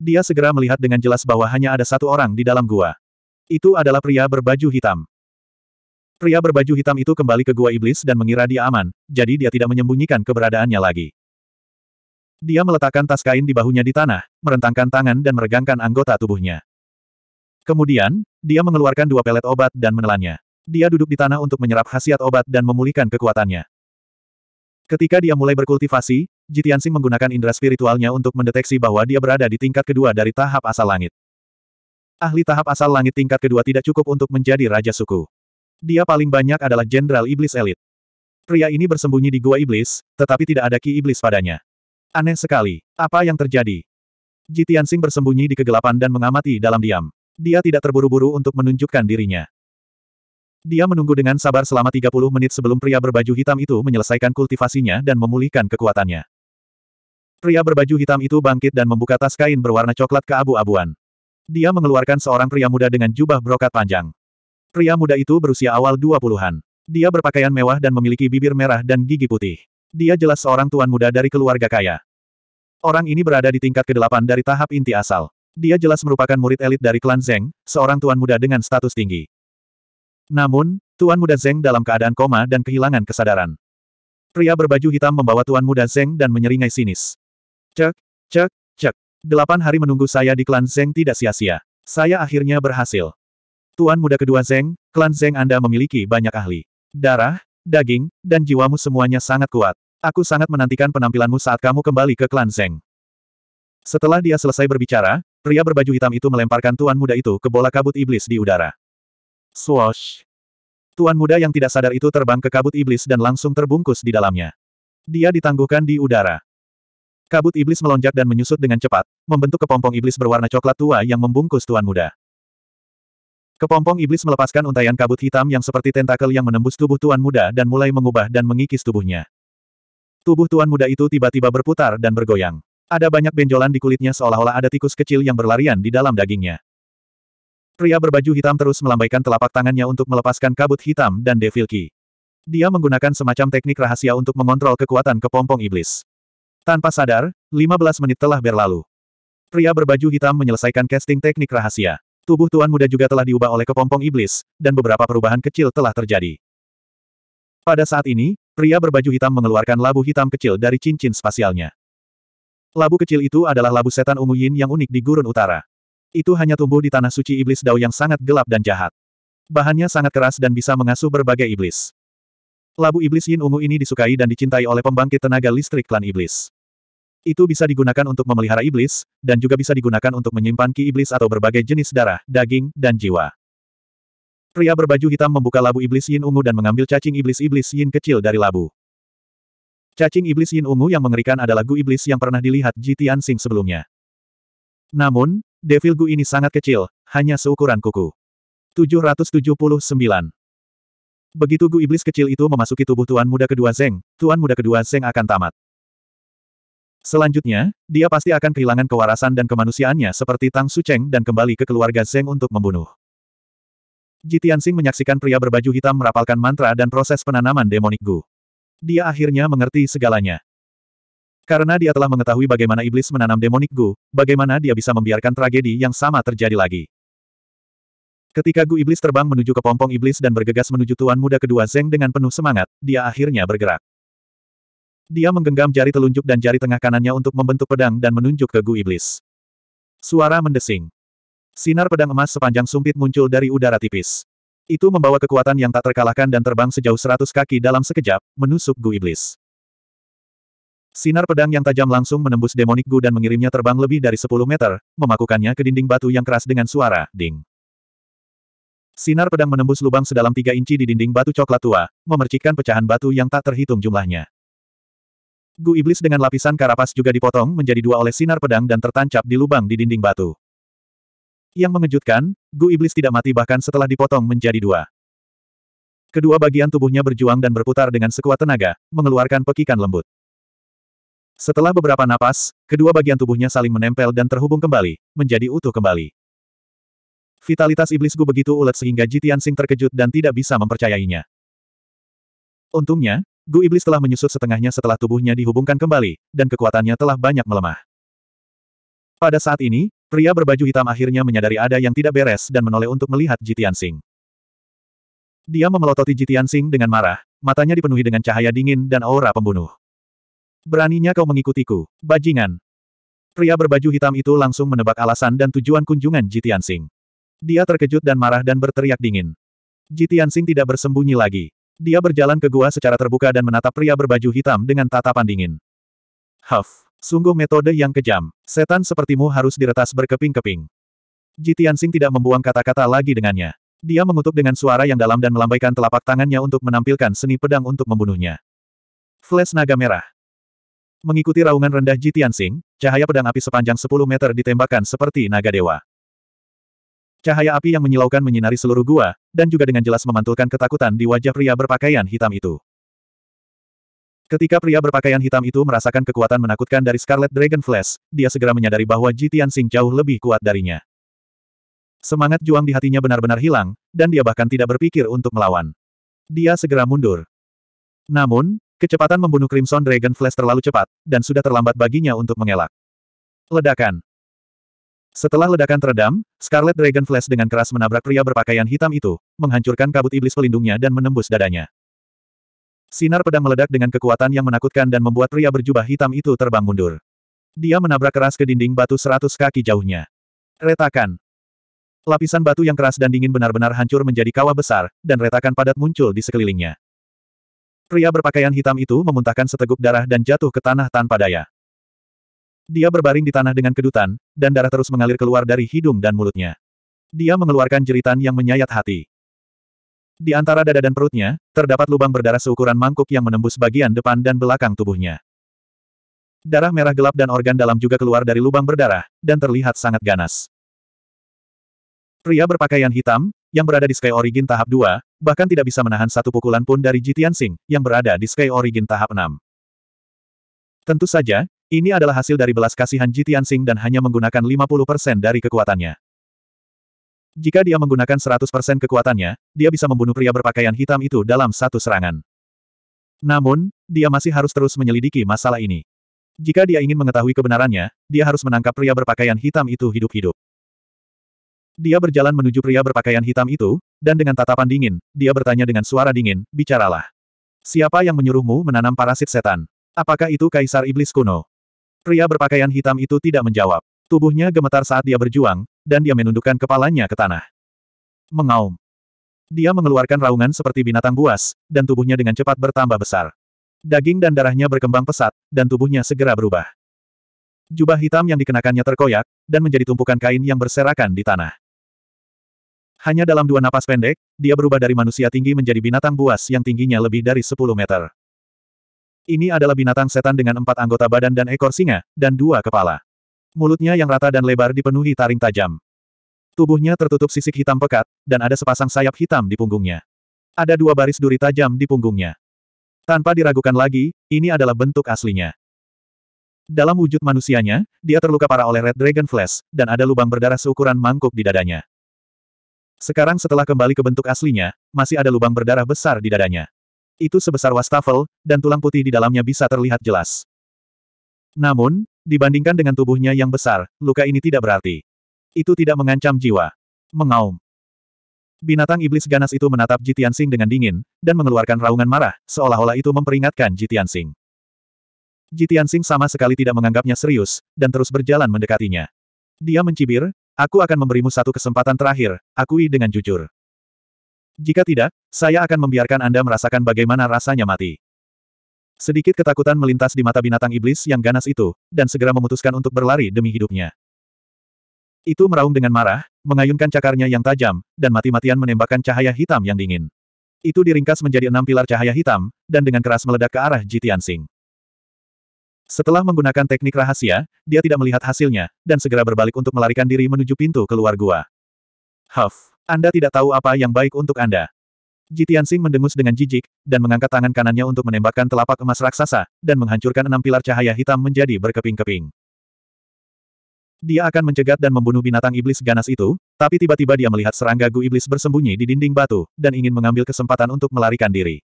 Dia segera melihat dengan jelas bahwa hanya ada satu orang di dalam gua. Itu adalah pria berbaju hitam. Pria berbaju hitam itu kembali ke gua iblis dan mengira dia aman, jadi dia tidak menyembunyikan keberadaannya lagi. Dia meletakkan tas kain di bahunya di tanah, merentangkan tangan dan meregangkan anggota tubuhnya. Kemudian, dia mengeluarkan dua pelet obat dan menelannya. Dia duduk di tanah untuk menyerap khasiat obat dan memulihkan kekuatannya. Ketika dia mulai berkultivasi, Jitiansing menggunakan indera spiritualnya untuk mendeteksi bahwa dia berada di tingkat kedua dari tahap asal langit. Ahli tahap asal langit tingkat kedua tidak cukup untuk menjadi raja suku. Dia paling banyak adalah jenderal iblis elit. Pria ini bersembunyi di gua iblis, tetapi tidak ada ki iblis padanya. Aneh sekali. Apa yang terjadi? Jitiansing bersembunyi di kegelapan dan mengamati dalam diam. Dia tidak terburu-buru untuk menunjukkan dirinya. Dia menunggu dengan sabar selama 30 menit sebelum pria berbaju hitam itu menyelesaikan kultivasinya dan memulihkan kekuatannya. Pria berbaju hitam itu bangkit dan membuka tas kain berwarna coklat ke abu abuan Dia mengeluarkan seorang pria muda dengan jubah brokat panjang. Pria muda itu berusia awal 20-an. Dia berpakaian mewah dan memiliki bibir merah dan gigi putih. Dia jelas seorang tuan muda dari keluarga kaya. Orang ini berada di tingkat ke-8 dari tahap inti asal. Dia jelas merupakan murid elit dari klan Zeng, seorang tuan muda dengan status tinggi. Namun, tuan muda Zeng dalam keadaan koma dan kehilangan kesadaran. Pria berbaju hitam membawa tuan muda Zeng dan menyeringai sinis. Cek, cek, cek. Delapan hari menunggu saya di klan Zeng tidak sia-sia. Saya akhirnya berhasil. Tuan muda kedua Zeng, klan Zeng Anda memiliki banyak ahli. Darah, daging, dan jiwamu semuanya sangat kuat. Aku sangat menantikan penampilanmu saat kamu kembali ke klan Zeng. Setelah dia selesai berbicara, pria berbaju hitam itu melemparkan tuan muda itu ke bola kabut iblis di udara. Swosh. Tuan muda yang tidak sadar itu terbang ke kabut iblis dan langsung terbungkus di dalamnya. Dia ditangguhkan di udara. Kabut iblis melonjak dan menyusut dengan cepat, membentuk kepompong iblis berwarna coklat tua yang membungkus tuan muda. Kepompong iblis melepaskan untaian kabut hitam yang seperti tentakel yang menembus tubuh tuan muda dan mulai mengubah dan mengikis tubuhnya. Tubuh tuan muda itu tiba-tiba berputar dan bergoyang. Ada banyak benjolan di kulitnya seolah-olah ada tikus kecil yang berlarian di dalam dagingnya. Pria berbaju hitam terus melambaikan telapak tangannya untuk melepaskan kabut hitam dan devil key. Dia menggunakan semacam teknik rahasia untuk mengontrol kekuatan kepompong iblis. Tanpa sadar, 15 menit telah berlalu. Pria berbaju hitam menyelesaikan casting teknik rahasia. Tubuh Tuan Muda juga telah diubah oleh kepompong iblis, dan beberapa perubahan kecil telah terjadi. Pada saat ini, pria berbaju hitam mengeluarkan labu hitam kecil dari cincin spasialnya. Labu kecil itu adalah labu setan ungu yin yang unik di gurun utara. Itu hanya tumbuh di tanah suci iblis dao yang sangat gelap dan jahat. Bahannya sangat keras dan bisa mengasuh berbagai iblis. Labu iblis yin ungu ini disukai dan dicintai oleh pembangkit tenaga listrik klan iblis. Itu bisa digunakan untuk memelihara iblis, dan juga bisa digunakan untuk menyimpan ki iblis atau berbagai jenis darah, daging, dan jiwa. Pria berbaju hitam membuka labu iblis yin ungu dan mengambil cacing iblis-iblis yin kecil dari labu. Cacing iblis yin ungu yang mengerikan adalah gu iblis yang pernah dilihat Ji Sing sebelumnya. Namun, devil gu ini sangat kecil, hanya seukuran kuku. 779. Begitu gu iblis kecil itu memasuki tubuh Tuan Muda Kedua Zeng, Tuan Muda Kedua Zeng akan tamat. Selanjutnya, dia pasti akan kehilangan kewarasan dan kemanusiaannya seperti Tang Sucheng dan kembali ke keluarga Zeng untuk membunuh. Jitiansing menyaksikan pria berbaju hitam merapalkan mantra dan proses penanaman demonik Gu. Dia akhirnya mengerti segalanya. Karena dia telah mengetahui bagaimana iblis menanam demonik Gu, bagaimana dia bisa membiarkan tragedi yang sama terjadi lagi. Ketika Gu iblis terbang menuju ke pompong iblis dan bergegas menuju tuan muda kedua Zeng dengan penuh semangat, dia akhirnya bergerak. Dia menggenggam jari telunjuk dan jari tengah kanannya untuk membentuk pedang dan menunjuk ke Gu Iblis. Suara mendesing. Sinar pedang emas sepanjang sumpit muncul dari udara tipis. Itu membawa kekuatan yang tak terkalahkan dan terbang sejauh seratus kaki dalam sekejap, menusuk Gu Iblis. Sinar pedang yang tajam langsung menembus demonik Gu dan mengirimnya terbang lebih dari sepuluh meter, memakukannya ke dinding batu yang keras dengan suara, ding. Sinar pedang menembus lubang sedalam tiga inci di dinding batu coklat tua, memercikkan pecahan batu yang tak terhitung jumlahnya. Gu iblis dengan lapisan karapas juga dipotong menjadi dua oleh sinar pedang dan tertancap di lubang di dinding batu. Yang mengejutkan, Gu iblis tidak mati bahkan setelah dipotong menjadi dua. Kedua bagian tubuhnya berjuang dan berputar dengan sekuat tenaga, mengeluarkan pekikan lembut. Setelah beberapa napas, kedua bagian tubuhnya saling menempel dan terhubung kembali, menjadi utuh kembali. Vitalitas iblis Gu begitu ulet sehingga Jitian Sing terkejut dan tidak bisa mempercayainya. Untungnya, Gu Iblis telah menyusut setengahnya setelah tubuhnya dihubungkan kembali, dan kekuatannya telah banyak melemah. Pada saat ini, pria berbaju hitam akhirnya menyadari ada yang tidak beres dan menoleh untuk melihat Jitian Sing. Dia memelototi Jitian Sing dengan marah, matanya dipenuhi dengan cahaya dingin dan aura pembunuh. Beraninya kau mengikutiku, bajingan. Pria berbaju hitam itu langsung menebak alasan dan tujuan kunjungan Jitian Sing. Dia terkejut dan marah dan berteriak dingin. Jitian Sing tidak bersembunyi lagi. Dia berjalan ke gua secara terbuka dan menatap pria berbaju hitam dengan tatapan dingin. Huff, sungguh metode yang kejam. Setan sepertimu harus diretas berkeping-keping. Jitiansing tidak membuang kata-kata lagi dengannya. Dia mengutuk dengan suara yang dalam dan melambaikan telapak tangannya untuk menampilkan seni pedang untuk membunuhnya. Flash naga merah. Mengikuti raungan rendah Jitiansing, cahaya pedang api sepanjang 10 meter ditembakkan seperti naga dewa. Cahaya api yang menyilaukan menyinari seluruh gua, dan juga dengan jelas memantulkan ketakutan di wajah pria berpakaian hitam itu. Ketika pria berpakaian hitam itu merasakan kekuatan menakutkan dari Scarlet Dragon Flash, dia segera menyadari bahwa Jitian Tianxing jauh lebih kuat darinya. Semangat juang di hatinya benar-benar hilang, dan dia bahkan tidak berpikir untuk melawan. Dia segera mundur. Namun, kecepatan membunuh Crimson Dragon Flash terlalu cepat, dan sudah terlambat baginya untuk mengelak. Ledakan. Setelah ledakan teredam, Scarlet Dragon Flash dengan keras menabrak pria berpakaian hitam itu, menghancurkan kabut iblis pelindungnya dan menembus dadanya. Sinar pedang meledak dengan kekuatan yang menakutkan dan membuat pria berjubah hitam itu terbang mundur. Dia menabrak keras ke dinding batu seratus kaki jauhnya. Retakan. Lapisan batu yang keras dan dingin benar-benar hancur menjadi kawah besar, dan retakan padat muncul di sekelilingnya. Pria berpakaian hitam itu memuntahkan seteguk darah dan jatuh ke tanah tanpa daya. Dia berbaring di tanah dengan kedutan, dan darah terus mengalir keluar dari hidung dan mulutnya. Dia mengeluarkan jeritan yang menyayat hati. Di antara dada dan perutnya, terdapat lubang berdarah seukuran mangkuk yang menembus bagian depan dan belakang tubuhnya. Darah merah gelap dan organ dalam juga keluar dari lubang berdarah, dan terlihat sangat ganas. Pria berpakaian hitam, yang berada di Sky Origin tahap 2, bahkan tidak bisa menahan satu pukulan pun dari Jitian Sing, yang berada di Sky Origin tahap 6. Tentu saja, ini adalah hasil dari belas kasihan Jitian Sing dan hanya menggunakan 50% dari kekuatannya. Jika dia menggunakan 100% kekuatannya, dia bisa membunuh pria berpakaian hitam itu dalam satu serangan. Namun, dia masih harus terus menyelidiki masalah ini. Jika dia ingin mengetahui kebenarannya, dia harus menangkap pria berpakaian hitam itu hidup-hidup. Dia berjalan menuju pria berpakaian hitam itu, dan dengan tatapan dingin, dia bertanya dengan suara dingin, bicaralah. Siapa yang menyuruhmu menanam parasit setan? Apakah itu Kaisar Iblis kuno? Pria berpakaian hitam itu tidak menjawab. Tubuhnya gemetar saat dia berjuang, dan dia menundukkan kepalanya ke tanah. Mengaum. Dia mengeluarkan raungan seperti binatang buas, dan tubuhnya dengan cepat bertambah besar. Daging dan darahnya berkembang pesat, dan tubuhnya segera berubah. Jubah hitam yang dikenakannya terkoyak, dan menjadi tumpukan kain yang berserakan di tanah. Hanya dalam dua napas pendek, dia berubah dari manusia tinggi menjadi binatang buas yang tingginya lebih dari 10 meter. Ini adalah binatang setan dengan empat anggota badan dan ekor singa, dan dua kepala. Mulutnya yang rata dan lebar dipenuhi taring tajam. Tubuhnya tertutup sisik hitam pekat, dan ada sepasang sayap hitam di punggungnya. Ada dua baris duri tajam di punggungnya. Tanpa diragukan lagi, ini adalah bentuk aslinya. Dalam wujud manusianya, dia terluka parah oleh Red Dragon Flash, dan ada lubang berdarah seukuran mangkuk di dadanya. Sekarang setelah kembali ke bentuk aslinya, masih ada lubang berdarah besar di dadanya itu sebesar wastafel, dan tulang putih di dalamnya bisa terlihat jelas. Namun, dibandingkan dengan tubuhnya yang besar, luka ini tidak berarti. Itu tidak mengancam jiwa. Mengaum. Binatang iblis ganas itu menatap Jitian Sing dengan dingin, dan mengeluarkan raungan marah, seolah-olah itu memperingatkan Jitian Sing. Jitian Sing sama sekali tidak menganggapnya serius, dan terus berjalan mendekatinya. Dia mencibir, aku akan memberimu satu kesempatan terakhir, akui dengan jujur. Jika tidak, saya akan membiarkan Anda merasakan bagaimana rasanya mati. Sedikit ketakutan melintas di mata binatang iblis yang ganas itu, dan segera memutuskan untuk berlari demi hidupnya. Itu meraung dengan marah, mengayunkan cakarnya yang tajam, dan mati-matian menembakkan cahaya hitam yang dingin. Itu diringkas menjadi enam pilar cahaya hitam, dan dengan keras meledak ke arah Jitian Sing. Setelah menggunakan teknik rahasia, dia tidak melihat hasilnya, dan segera berbalik untuk melarikan diri menuju pintu keluar gua. Huff. Anda tidak tahu apa yang baik untuk Anda. Jitian Jitiansing mendengus dengan jijik, dan mengangkat tangan kanannya untuk menembakkan telapak emas raksasa, dan menghancurkan enam pilar cahaya hitam menjadi berkeping-keping. Dia akan mencegat dan membunuh binatang iblis ganas itu, tapi tiba-tiba dia melihat serangga gu iblis bersembunyi di dinding batu, dan ingin mengambil kesempatan untuk melarikan diri.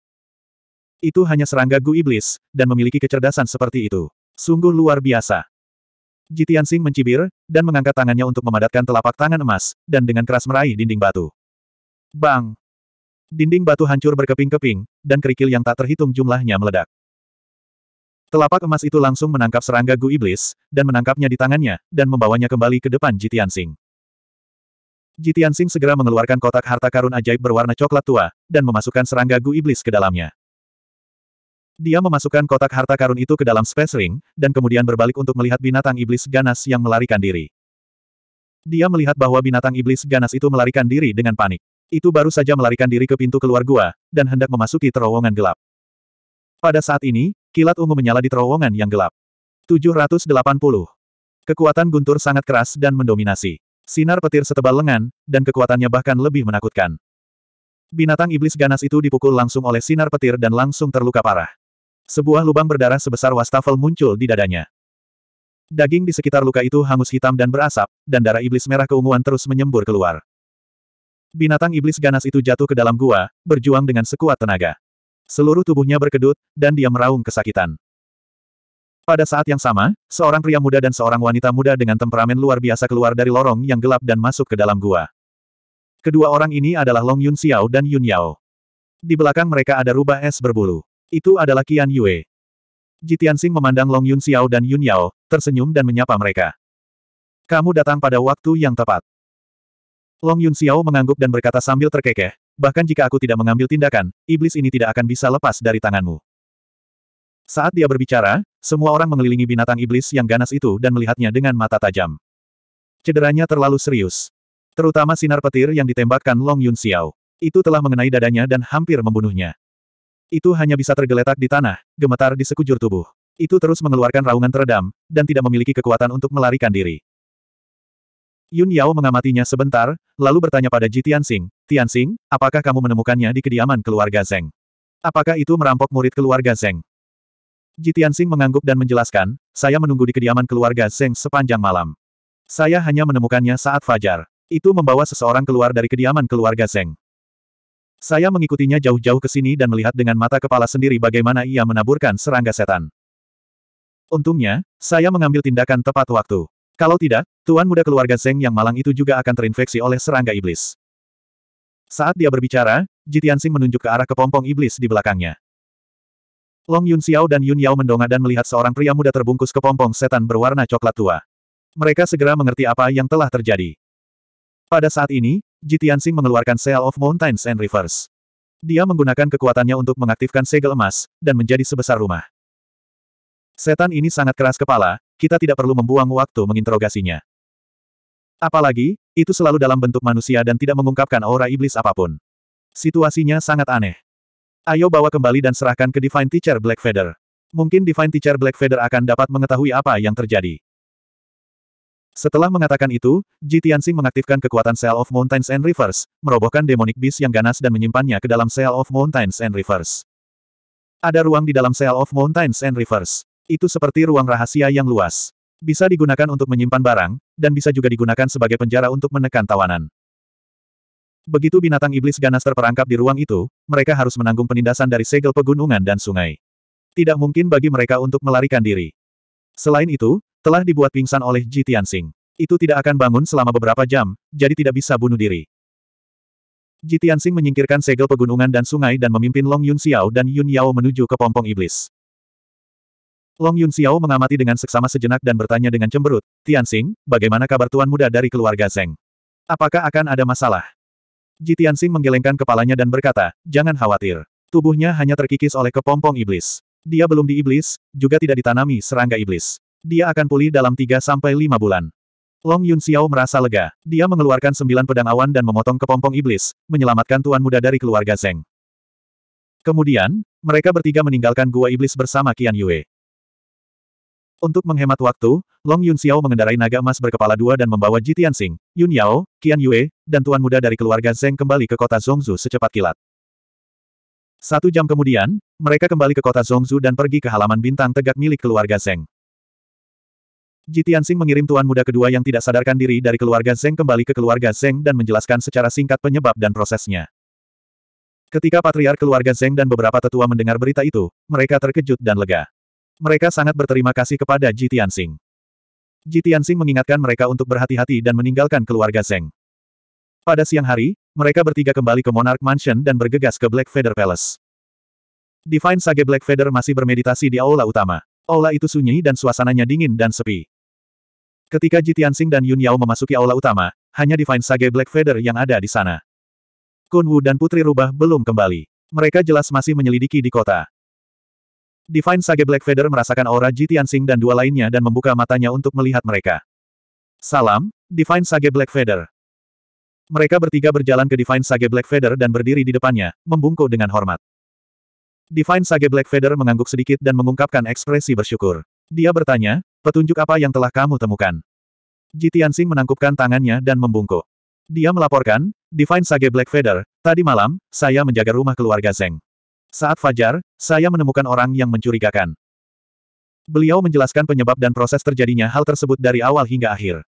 Itu hanya serangga gu iblis, dan memiliki kecerdasan seperti itu. Sungguh luar biasa. Jitian Sing mencibir, dan mengangkat tangannya untuk memadatkan telapak tangan emas, dan dengan keras meraih dinding batu. Bang! Dinding batu hancur berkeping-keping, dan kerikil yang tak terhitung jumlahnya meledak. Telapak emas itu langsung menangkap serangga Gu Iblis, dan menangkapnya di tangannya, dan membawanya kembali ke depan Jitian Sing. Jitian Sing segera mengeluarkan kotak harta karun ajaib berwarna coklat tua, dan memasukkan serangga Gu Iblis ke dalamnya. Dia memasukkan kotak harta karun itu ke dalam space ring, dan kemudian berbalik untuk melihat binatang iblis ganas yang melarikan diri. Dia melihat bahwa binatang iblis ganas itu melarikan diri dengan panik. Itu baru saja melarikan diri ke pintu keluar gua, dan hendak memasuki terowongan gelap. Pada saat ini, kilat ungu menyala di terowongan yang gelap. 780. Kekuatan guntur sangat keras dan mendominasi. Sinar petir setebal lengan, dan kekuatannya bahkan lebih menakutkan. Binatang iblis ganas itu dipukul langsung oleh sinar petir dan langsung terluka parah. Sebuah lubang berdarah sebesar wastafel muncul di dadanya. Daging di sekitar luka itu hangus hitam dan berasap, dan darah iblis merah keunguan terus menyembur keluar. Binatang iblis ganas itu jatuh ke dalam gua, berjuang dengan sekuat tenaga. Seluruh tubuhnya berkedut, dan dia meraung kesakitan. Pada saat yang sama, seorang pria muda dan seorang wanita muda dengan temperamen luar biasa keluar dari lorong yang gelap dan masuk ke dalam gua. Kedua orang ini adalah Long Yun Xiao dan Yun Yao. Di belakang mereka ada rubah es berbulu. Itu adalah Qian Yue. Sing memandang Long Yun Xiao dan Yun Yao, tersenyum dan menyapa mereka. Kamu datang pada waktu yang tepat. Long Yun Xiao mengangguk dan berkata sambil terkekeh, bahkan jika aku tidak mengambil tindakan, iblis ini tidak akan bisa lepas dari tanganmu. Saat dia berbicara, semua orang mengelilingi binatang iblis yang ganas itu dan melihatnya dengan mata tajam. Cederanya terlalu serius. Terutama sinar petir yang ditembakkan Long Yun Xiao. Itu telah mengenai dadanya dan hampir membunuhnya. Itu hanya bisa tergeletak di tanah, gemetar di sekujur tubuh. Itu terus mengeluarkan raungan teredam, dan tidak memiliki kekuatan untuk melarikan diri. Yun Yao mengamatinya sebentar, lalu bertanya pada Ji Tianxing, Tianxing, apakah kamu menemukannya di kediaman keluarga Zeng? Apakah itu merampok murid keluarga Zeng? Ji Tianxing mengangguk dan menjelaskan, saya menunggu di kediaman keluarga Zeng sepanjang malam. Saya hanya menemukannya saat fajar. Itu membawa seseorang keluar dari kediaman keluarga Zeng. Saya mengikutinya jauh-jauh ke sini dan melihat dengan mata kepala sendiri bagaimana ia menaburkan serangga setan. Untungnya, saya mengambil tindakan tepat waktu. Kalau tidak, tuan muda keluarga Zeng yang malang itu juga akan terinfeksi oleh serangga iblis. Saat dia berbicara, Jitiansing menunjuk ke arah kepompong iblis di belakangnya. Long Yun Xiao dan Yun Yao mendongak dan melihat seorang pria muda terbungkus kepompong setan berwarna coklat tua. Mereka segera mengerti apa yang telah terjadi. Pada saat ini, Jitiansing mengeluarkan Seal of Mountains and Rivers. Dia menggunakan kekuatannya untuk mengaktifkan segel emas, dan menjadi sebesar rumah. Setan ini sangat keras kepala, kita tidak perlu membuang waktu menginterogasinya. Apalagi, itu selalu dalam bentuk manusia dan tidak mengungkapkan aura iblis apapun. Situasinya sangat aneh. Ayo bawa kembali dan serahkan ke Divine Teacher Black Feather. Mungkin Divine Teacher Black Feather akan dapat mengetahui apa yang terjadi. Setelah mengatakan itu, Ji Tianxing mengaktifkan kekuatan Cell of Mountains and Rivers, merobohkan demonic beast yang ganas dan menyimpannya ke dalam Cell of Mountains and Rivers. Ada ruang di dalam Cell of Mountains and Rivers. Itu seperti ruang rahasia yang luas. Bisa digunakan untuk menyimpan barang, dan bisa juga digunakan sebagai penjara untuk menekan tawanan. Begitu binatang iblis ganas terperangkap di ruang itu, mereka harus menanggung penindasan dari segel pegunungan dan sungai. Tidak mungkin bagi mereka untuk melarikan diri. Selain itu, telah dibuat pingsan oleh Ji Tianxing. Itu tidak akan bangun selama beberapa jam, jadi tidak bisa bunuh diri. Ji Tianxing menyingkirkan segel pegunungan dan sungai dan memimpin Long Yun Xiao dan Yun Yao menuju ke pompong iblis. Long Yun Xiao mengamati dengan seksama sejenak dan bertanya dengan cemberut, Tianxing, bagaimana kabar tuan muda dari keluarga Zeng? Apakah akan ada masalah? Ji Tianxing menggelengkan kepalanya dan berkata, jangan khawatir. Tubuhnya hanya terkikis oleh kepompong iblis. Dia belum di iblis, juga tidak ditanami serangga iblis. Dia akan pulih dalam 3-5 bulan. Long Yun Xiao merasa lega. Dia mengeluarkan sembilan pedang awan dan memotong kepompong iblis, menyelamatkan tuan muda dari keluarga Zeng. Kemudian, mereka bertiga meninggalkan gua iblis bersama Qian Yue. Untuk menghemat waktu, Long Yun Xiao mengendarai naga emas berkepala dua dan membawa Ji Sing, Yun Yao, Qian Yue, dan tuan muda dari keluarga Zeng kembali ke kota Zongzu secepat kilat. Satu jam kemudian, mereka kembali ke kota Zongzu dan pergi ke halaman bintang tegak milik keluarga Zeng. Ji Tianxing mengirim tuan muda kedua yang tidak sadarkan diri dari keluarga Zeng kembali ke keluarga Zeng dan menjelaskan secara singkat penyebab dan prosesnya. Ketika patriark keluarga Zeng dan beberapa tetua mendengar berita itu, mereka terkejut dan lega. Mereka sangat berterima kasih kepada Ji Tianxing. Ji Tianxing mengingatkan mereka untuk berhati-hati dan meninggalkan keluarga Zeng. Pada siang hari, mereka bertiga kembali ke Monarch Mansion dan bergegas ke Black Feather Palace. Divine Sage Black Feather masih bermeditasi di aula utama. Aula itu sunyi dan suasananya dingin dan sepi. Ketika Ji Tianxing dan Yun Yao memasuki aula utama, hanya Divine Sage Black Feather yang ada di sana. Kun Wu dan Putri Rubah belum kembali. Mereka jelas masih menyelidiki di kota. Divine Sage Black Feather merasakan aura Ji Tianxing dan dua lainnya dan membuka matanya untuk melihat mereka. Salam, Divine Sage Black Feather. Mereka bertiga berjalan ke Divine Sage Black Feather dan berdiri di depannya, membungkuk dengan hormat. Divine Sage Black Feather mengangguk sedikit dan mengungkapkan ekspresi bersyukur. Dia bertanya, Petunjuk apa yang telah kamu temukan? Ji Tianxing menangkupkan tangannya dan membungkuk. Dia melaporkan, Divine Sage Black Feather, tadi malam, saya menjaga rumah keluarga Zeng. Saat fajar, saya menemukan orang yang mencurigakan. Beliau menjelaskan penyebab dan proses terjadinya hal tersebut dari awal hingga akhir.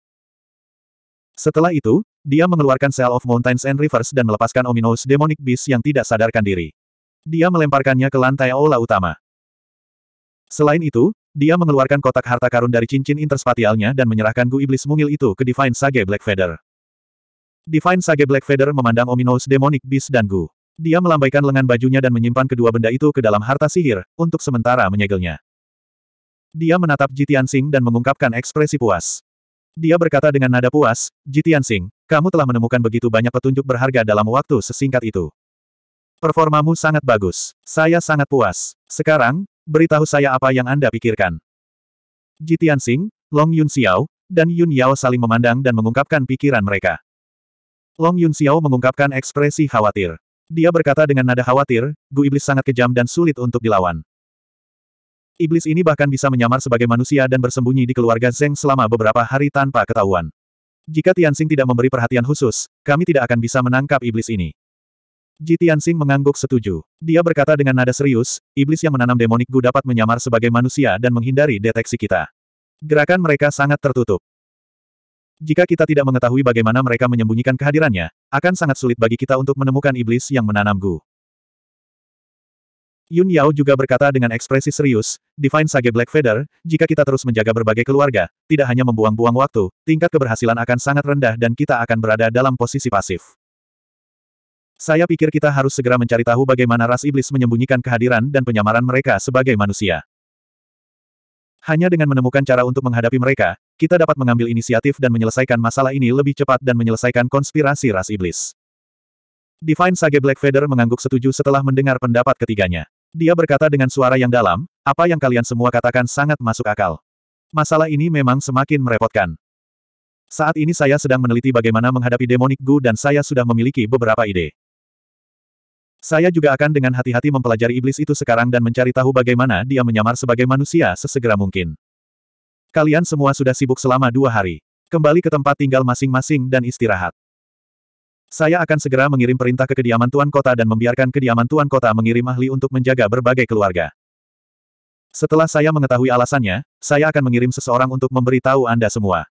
Setelah itu, dia mengeluarkan Cell of Mountains and Rivers dan melepaskan Ominous Demonic Beast yang tidak sadarkan diri. Dia melemparkannya ke lantai aula utama. Selain itu, dia mengeluarkan kotak harta karun dari cincin interspatialnya dan menyerahkan Gu Iblis Mungil itu ke Divine Sage Black Feather. Divine Sage Black Feather memandang Ominous Demonic Beast dan Gu. Dia melambaikan lengan bajunya dan menyimpan kedua benda itu ke dalam harta sihir, untuk sementara menyegelnya. Dia menatap Jitian Sing dan mengungkapkan ekspresi puas. Dia berkata dengan nada puas, Jitian Sing, kamu telah menemukan begitu banyak petunjuk berharga dalam waktu sesingkat itu. Performamu sangat bagus. Saya sangat puas. Sekarang, beritahu saya apa yang Anda pikirkan. Jitian Sing, Long Yun Xiao, dan Yun Yao saling memandang dan mengungkapkan pikiran mereka. Long Yun Xiao mengungkapkan ekspresi khawatir. Dia berkata dengan nada khawatir, Gu Iblis sangat kejam dan sulit untuk dilawan. Iblis ini bahkan bisa menyamar sebagai manusia dan bersembunyi di keluarga Zeng selama beberapa hari tanpa ketahuan. Jika Tianxing tidak memberi perhatian khusus, kami tidak akan bisa menangkap iblis ini. Ji Tianxing mengangguk setuju. Dia berkata dengan nada serius, iblis yang menanam demonik Gu dapat menyamar sebagai manusia dan menghindari deteksi kita. Gerakan mereka sangat tertutup. Jika kita tidak mengetahui bagaimana mereka menyembunyikan kehadirannya, akan sangat sulit bagi kita untuk menemukan iblis yang menanam Gu. Yun Yao juga berkata dengan ekspresi serius, Divine Sage Black Feather, jika kita terus menjaga berbagai keluarga, tidak hanya membuang-buang waktu, tingkat keberhasilan akan sangat rendah dan kita akan berada dalam posisi pasif. Saya pikir kita harus segera mencari tahu bagaimana ras iblis menyembunyikan kehadiran dan penyamaran mereka sebagai manusia. Hanya dengan menemukan cara untuk menghadapi mereka, kita dapat mengambil inisiatif dan menyelesaikan masalah ini lebih cepat dan menyelesaikan konspirasi ras iblis. Divine Sage Black Feather mengangguk setuju setelah mendengar pendapat ketiganya. Dia berkata dengan suara yang dalam, apa yang kalian semua katakan sangat masuk akal. Masalah ini memang semakin merepotkan. Saat ini saya sedang meneliti bagaimana menghadapi demonik Gu dan saya sudah memiliki beberapa ide. Saya juga akan dengan hati-hati mempelajari iblis itu sekarang dan mencari tahu bagaimana dia menyamar sebagai manusia sesegera mungkin. Kalian semua sudah sibuk selama dua hari. Kembali ke tempat tinggal masing-masing dan istirahat. Saya akan segera mengirim perintah ke kediaman Tuan Kota dan membiarkan kediaman Tuan Kota mengirim ahli untuk menjaga berbagai keluarga. Setelah saya mengetahui alasannya, saya akan mengirim seseorang untuk memberitahu Anda semua.